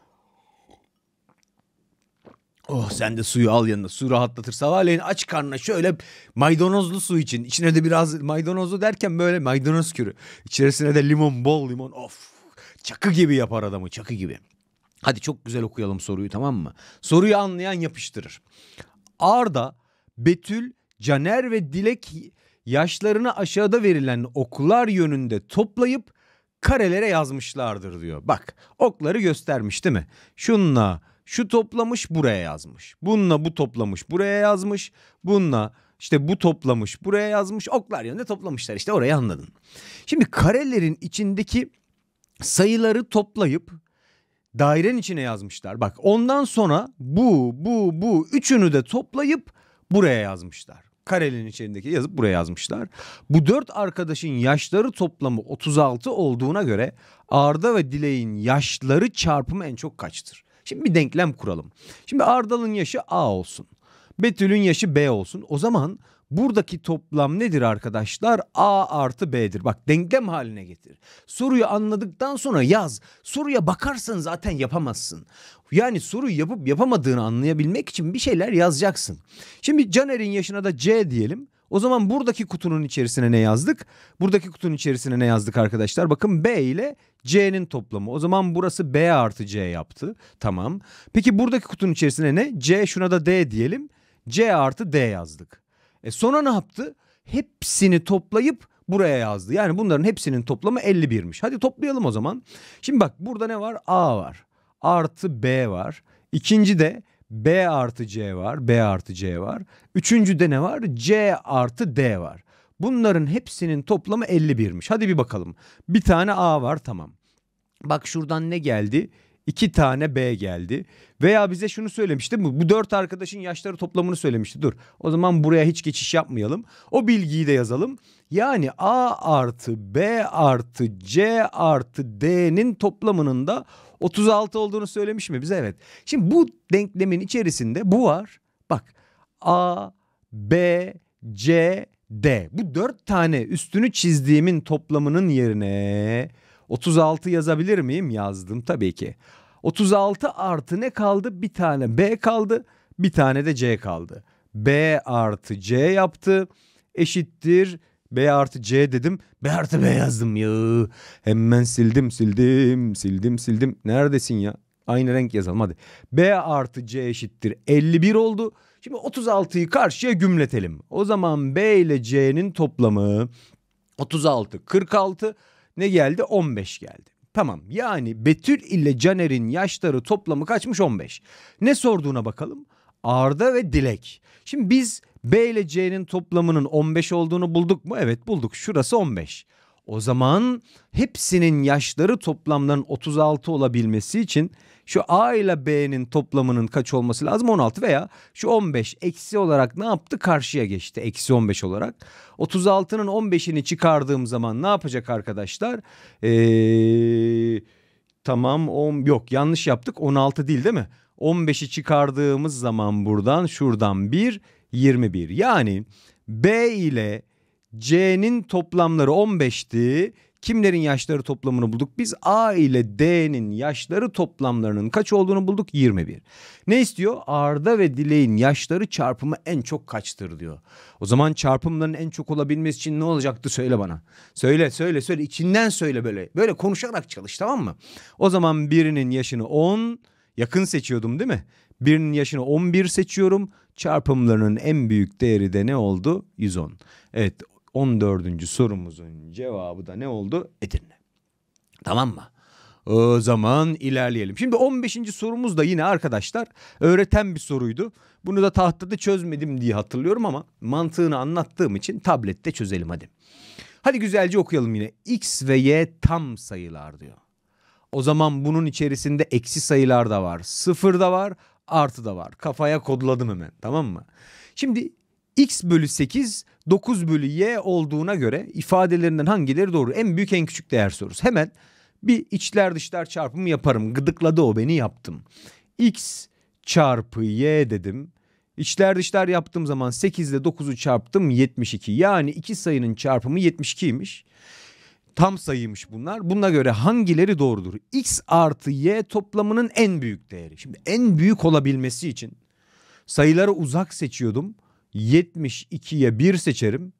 Oh sen de suyu al yanına. Su rahatlatır. Sabahleyin aç karnına şöyle maydanozlu su için. içine de biraz maydanozlu derken böyle maydanoz kürü. içerisine de limon bol limon. Of çakı gibi yapar adamı çakı gibi. Hadi çok güzel okuyalım soruyu tamam mı? Soruyu anlayan yapıştırır. Arda, Betül, Caner ve Dilek yaşlarını aşağıda verilen oklar yönünde toplayıp karelere yazmışlardır diyor. Bak okları göstermiş değil mi? Şunla şu toplamış buraya yazmış. Bununla bu toplamış buraya yazmış. Bununla işte bu toplamış buraya yazmış. Oklar yönünde toplamışlar işte orayı anladın. Şimdi karelerin içindeki sayıları toplayıp dairenin içine yazmışlar. Bak ondan sonra bu bu bu üçünü de toplayıp buraya yazmışlar. Karenin içindeki yazıp buraya yazmışlar. Bu dört arkadaşın yaşları toplamı 36 olduğuna göre Arda ve Dilek'in yaşları çarpımı en çok kaçtır? Şimdi bir denklem kuralım. Şimdi Ardal'ın yaşı A olsun. Betül'ün yaşı B olsun. O zaman buradaki toplam nedir arkadaşlar? A artı B'dir. Bak denklem haline getir. Soruyu anladıktan sonra yaz. Soruya bakarsan zaten yapamazsın. Yani soruyu yapıp yapamadığını anlayabilmek için bir şeyler yazacaksın. Şimdi Caner'in yaşına da C diyelim. O zaman buradaki kutunun içerisine ne yazdık? Buradaki kutunun içerisine ne yazdık arkadaşlar? Bakın B ile C'nin toplamı. O zaman burası B artı C yaptı. Tamam. Peki buradaki kutunun içerisine ne? C şuna da D diyelim. C artı D yazdık. E sonra ne yaptı? Hepsini toplayıp buraya yazdı. Yani bunların hepsinin toplamı 51'miş. Hadi toplayalım o zaman. Şimdi bak burada ne var? A var. Artı B var. İkinci de B artı C var, B artı C var. Üçüncü de ne var? C artı D var. Bunların hepsinin toplamı 51'miş. Hadi bir bakalım. Bir tane A var tamam. Bak şuradan ne geldi? İki tane B geldi. Veya bize şunu söylemişti. Bu, bu dört arkadaşın yaşları toplamını söylemişti. Dur o zaman buraya hiç geçiş yapmayalım. O bilgiyi de yazalım. Yani A artı B artı C artı D'nin toplamının da 36 olduğunu söylemiş mi bize? Evet. Şimdi bu denklemin içerisinde bu var. Bak A, B, C, D. Bu dört tane üstünü çizdiğimin toplamının yerine 36 yazabilir miyim? Yazdım tabii ki. 36 artı ne kaldı? Bir tane B kaldı. Bir tane de C kaldı. B artı C yaptı. Eşittir B artı C dedim. B artı B yazdım ya. Hemen sildim sildim sildim sildim. Neredesin ya? Aynı renk yazalım hadi. B artı C eşittir 51 oldu. Şimdi 36'yı karşıya gümletelim. O zaman B ile C'nin toplamı 36 46 ne geldi? 15 geldi. Tamam yani Betül ile Caner'in yaşları toplamı kaçmış 15. Ne sorduğuna bakalım. Arda ve Dilek. Şimdi biz B ile C'nin toplamının 15 olduğunu bulduk mu? Evet bulduk. Şurası 15. O zaman hepsinin yaşları toplamların 36 olabilmesi için şu A ile B'nin toplamının kaç olması lazım? 16 veya şu 15 eksi olarak ne yaptı? Karşıya geçti eksi 15 olarak. 36'nın 15'ini çıkardığım zaman ne yapacak arkadaşlar? Ee, tamam 10 yok yanlış yaptık 16 değil değil mi? 15'i çıkardığımız zaman buradan şuradan 1 21. Yani B ile C'nin toplamları 15'ti. Kimlerin yaşları toplamını bulduk? Biz A ile D'nin yaşları toplamlarının kaç olduğunu bulduk? 21. Ne istiyor? Arda ve Dilek'in yaşları çarpımı en çok kaçtır diyor. O zaman çarpımların en çok olabilmesi için ne olacaktı söyle bana. Söyle söyle söyle içinden söyle böyle. Böyle konuşarak çalış tamam mı? O zaman birinin yaşını 10 yakın seçiyordum değil mi? Birinin yaşını 11 seçiyorum çarpımlarının en büyük değeri de ne oldu? 110. Evet 14. sorumuzun cevabı da ne oldu? Edirne. Tamam mı? O zaman ilerleyelim. Şimdi 15. sorumuz da yine arkadaşlar öğreten bir soruydu. Bunu da tahtada çözmedim diye hatırlıyorum ama mantığını anlattığım için tablette çözelim hadi. Hadi güzelce okuyalım yine. X ve Y tam sayılar diyor. O zaman bunun içerisinde eksi sayılar da var. Sıfır da var artı da var. Kafaya kodladım hemen tamam mı? Şimdi x bölü 8 9 bölü y olduğuna göre ifadelerinden hangileri doğru? En büyük en küçük değer sorusu. Hemen bir içler dışlar çarpımı yaparım. Gıdıkladı o beni yaptım. x çarpı y dedim. İçler dışlar yaptığım zaman 8 ile 9'u çarptım 72. Yani iki sayının çarpımı 72'ymiş tam sayıymış bunlar. Buna göre hangileri doğrudur? X artı Y toplamının en büyük değeri. Şimdi en büyük olabilmesi için sayıları uzak seçiyordum. 72'ye 1 seçerim.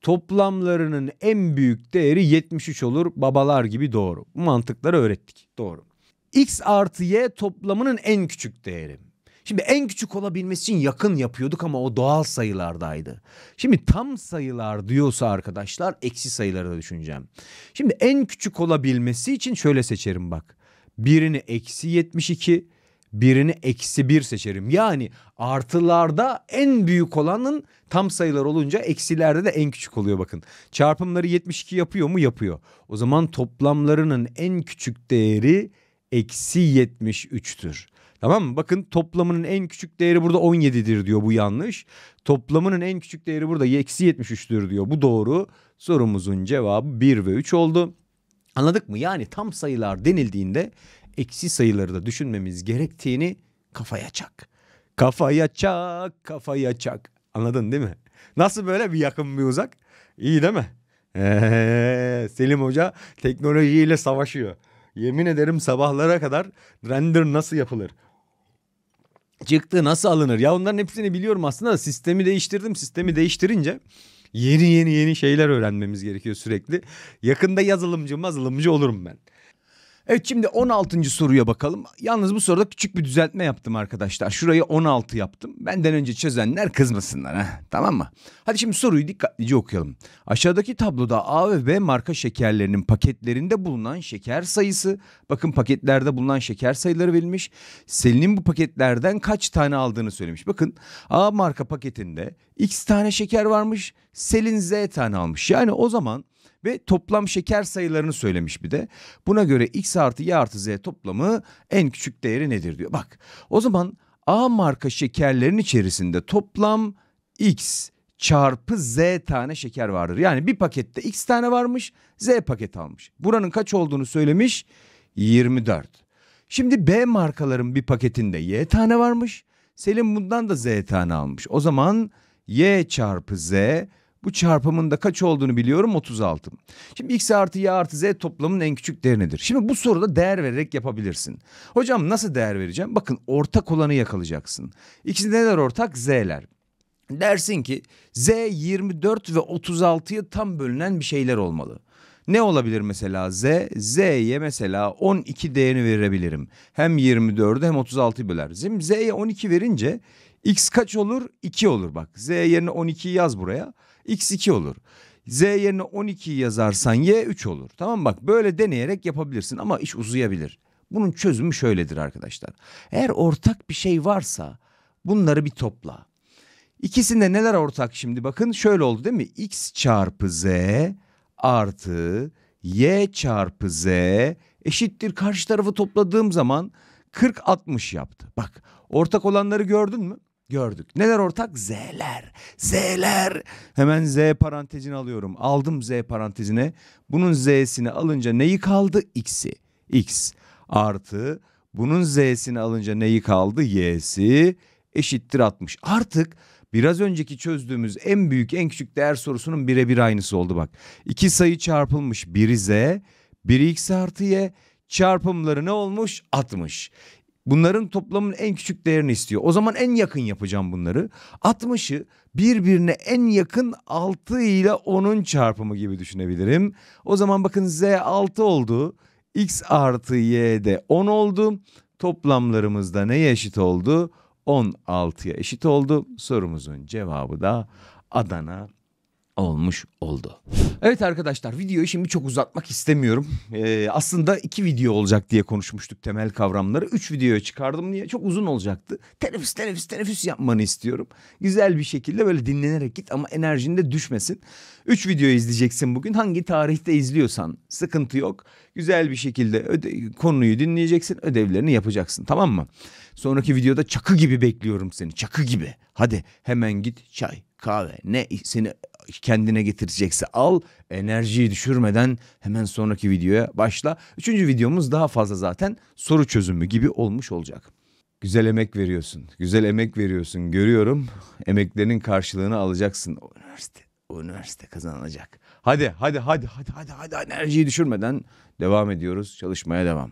Toplamlarının en büyük değeri 73 olur. Babalar gibi doğru. Bu mantıkları öğrettik. Doğru. X artı Y toplamının en küçük değeri. Şimdi en küçük olabilmesi için yakın yapıyorduk ama o doğal sayılardaydı. Şimdi tam sayılar diyorsa arkadaşlar eksi sayıları da düşüneceğim. Şimdi en küçük olabilmesi için şöyle seçerim bak. Birini eksi 72, birini eksi 1 seçerim. Yani artılarda en büyük olanın tam sayılar olunca eksilerde de en küçük oluyor bakın. Çarpımları 72 yapıyor mu? Yapıyor. O zaman toplamlarının en küçük değeri eksi 73'tür. Tamam mı? Bakın toplamının en küçük değeri burada 17'dir diyor bu yanlış. Toplamının en küçük değeri burada eksi 73'tür diyor. Bu doğru. Sorumuzun cevabı 1 ve 3 oldu. Anladık mı? Yani tam sayılar denildiğinde eksi sayıları da düşünmemiz gerektiğini kafaya çak. Kafaya çak, kafaya çak. Anladın değil mi? Nasıl böyle bir yakın bir uzak? İyi değil mi? Ee, Selim Hoca teknolojiyle savaşıyor. Yemin ederim sabahlara kadar render nasıl yapılır? Çıktı nasıl alınır? Ya onların hepsini biliyorum aslında da sistemi değiştirdim. Sistemi değiştirince yeni yeni yeni şeyler öğrenmemiz gerekiyor sürekli. Yakında yazılımcı mazılımcı olurum ben. Evet şimdi 16. soruya bakalım. Yalnız bu soruda küçük bir düzeltme yaptım arkadaşlar. Şurayı 16 yaptım. Benden önce çözenler kızmasınlar ha. Tamam mı? Hadi şimdi soruyu dikkatlice okuyalım. Aşağıdaki tabloda A ve B marka şekerlerinin paketlerinde bulunan şeker sayısı. Bakın paketlerde bulunan şeker sayıları verilmiş. Selin'in bu paketlerden kaç tane aldığını söylemiş. Bakın A marka paketinde X tane şeker varmış. Selin Z tane almış. Yani o zaman ve toplam şeker sayılarını söylemiş bir de. Buna göre x artı y artı z toplamı en küçük değeri nedir diyor. Bak o zaman A marka şekerlerin içerisinde toplam x çarpı z tane şeker vardır. Yani bir pakette x tane varmış z paket almış. Buranın kaç olduğunu söylemiş 24. Şimdi B markaların bir paketinde y tane varmış. Selim bundan da z tane almış. O zaman y çarpı z bu çarpımın da kaç olduğunu biliyorum 36. Şimdi x artı y artı z toplamının en küçük değeri nedir? Şimdi bu soruda değer vererek yapabilirsin. Hocam nasıl değer vereceğim? Bakın ortak olanı yakalayacaksın. İkisi neler ortak? Z'ler. Dersin ki Z 24 ve 36'ya tam bölünen bir şeyler olmalı. Ne olabilir mesela Z? Z'ye mesela 12 değerini verebilirim. Hem 24'ü hem 36'yı böler. Z'ye 12 verince X kaç olur? 2 olur bak. Z yerine 12'yi yaz buraya x2 olur. Z yerine 12 yazarsan y 3 olur. Tamam Bak böyle deneyerek yapabilirsin ama iş uzayabilir. Bunun çözümü şöyledir arkadaşlar. Eğer ortak bir şey varsa bunları bir topla. İkisinde neler ortak şimdi bakın şöyle oldu değil mi? X çarpı Z artı Y çarpı Z eşittir karşı tarafı topladığım zaman 40-60 yaptı. Bak ortak olanları gördün mü? gördük. Neler ortak? Z'ler. Z'ler. Hemen Z parantezini alıyorum. Aldım Z parantezine. Bunun Z'sini alınca neyi kaldı? X'i. X artı bunun Z'sini alınca neyi kaldı? Y'si eşittir 60. Artık biraz önceki çözdüğümüz en büyük en küçük değer sorusunun birebir aynısı oldu bak. İki sayı çarpılmış biri Z, biri X artı Y çarpımları ne olmuş? 60. Bunların toplamının en küçük değerini istiyor. O zaman en yakın yapacağım bunları. 60'ı birbirine en yakın 6 ile 10'un çarpımı gibi düşünebilirim. O zaman bakın z 6 oldu. x artı y de 10 oldu. Toplamlarımızda neye eşit oldu? 16'ya eşit oldu. Sorumuzun cevabı da Adana olmuş oldu. Evet arkadaşlar videoyu şimdi çok uzatmak istemiyorum. Ee, aslında iki video olacak diye konuşmuştuk temel kavramları. Üç videoya çıkardım diye çok uzun olacaktı. Teneffüs teneffüs teneffüs yapmanı istiyorum. Güzel bir şekilde böyle dinlenerek git ama enerjinde düşmesin. Üç video izleyeceksin bugün. Hangi tarihte izliyorsan sıkıntı yok. Güzel bir şekilde öde- konuyu dinleyeceksin ödevlerini yapacaksın tamam mı? Sonraki videoda çakı gibi bekliyorum seni çakı gibi. Hadi hemen git çay kahve ne seni kendine getirecekse al. Enerjiyi düşürmeden hemen sonraki videoya başla. Üçüncü videomuz daha fazla zaten soru çözümü gibi olmuş olacak. Güzel emek veriyorsun. Güzel emek veriyorsun. Görüyorum. Emeklerinin karşılığını alacaksın. O üniversite, o üniversite kazanılacak. Hadi, hadi, hadi, hadi, hadi, hadi enerjiyi düşürmeden devam ediyoruz. Çalışmaya devam.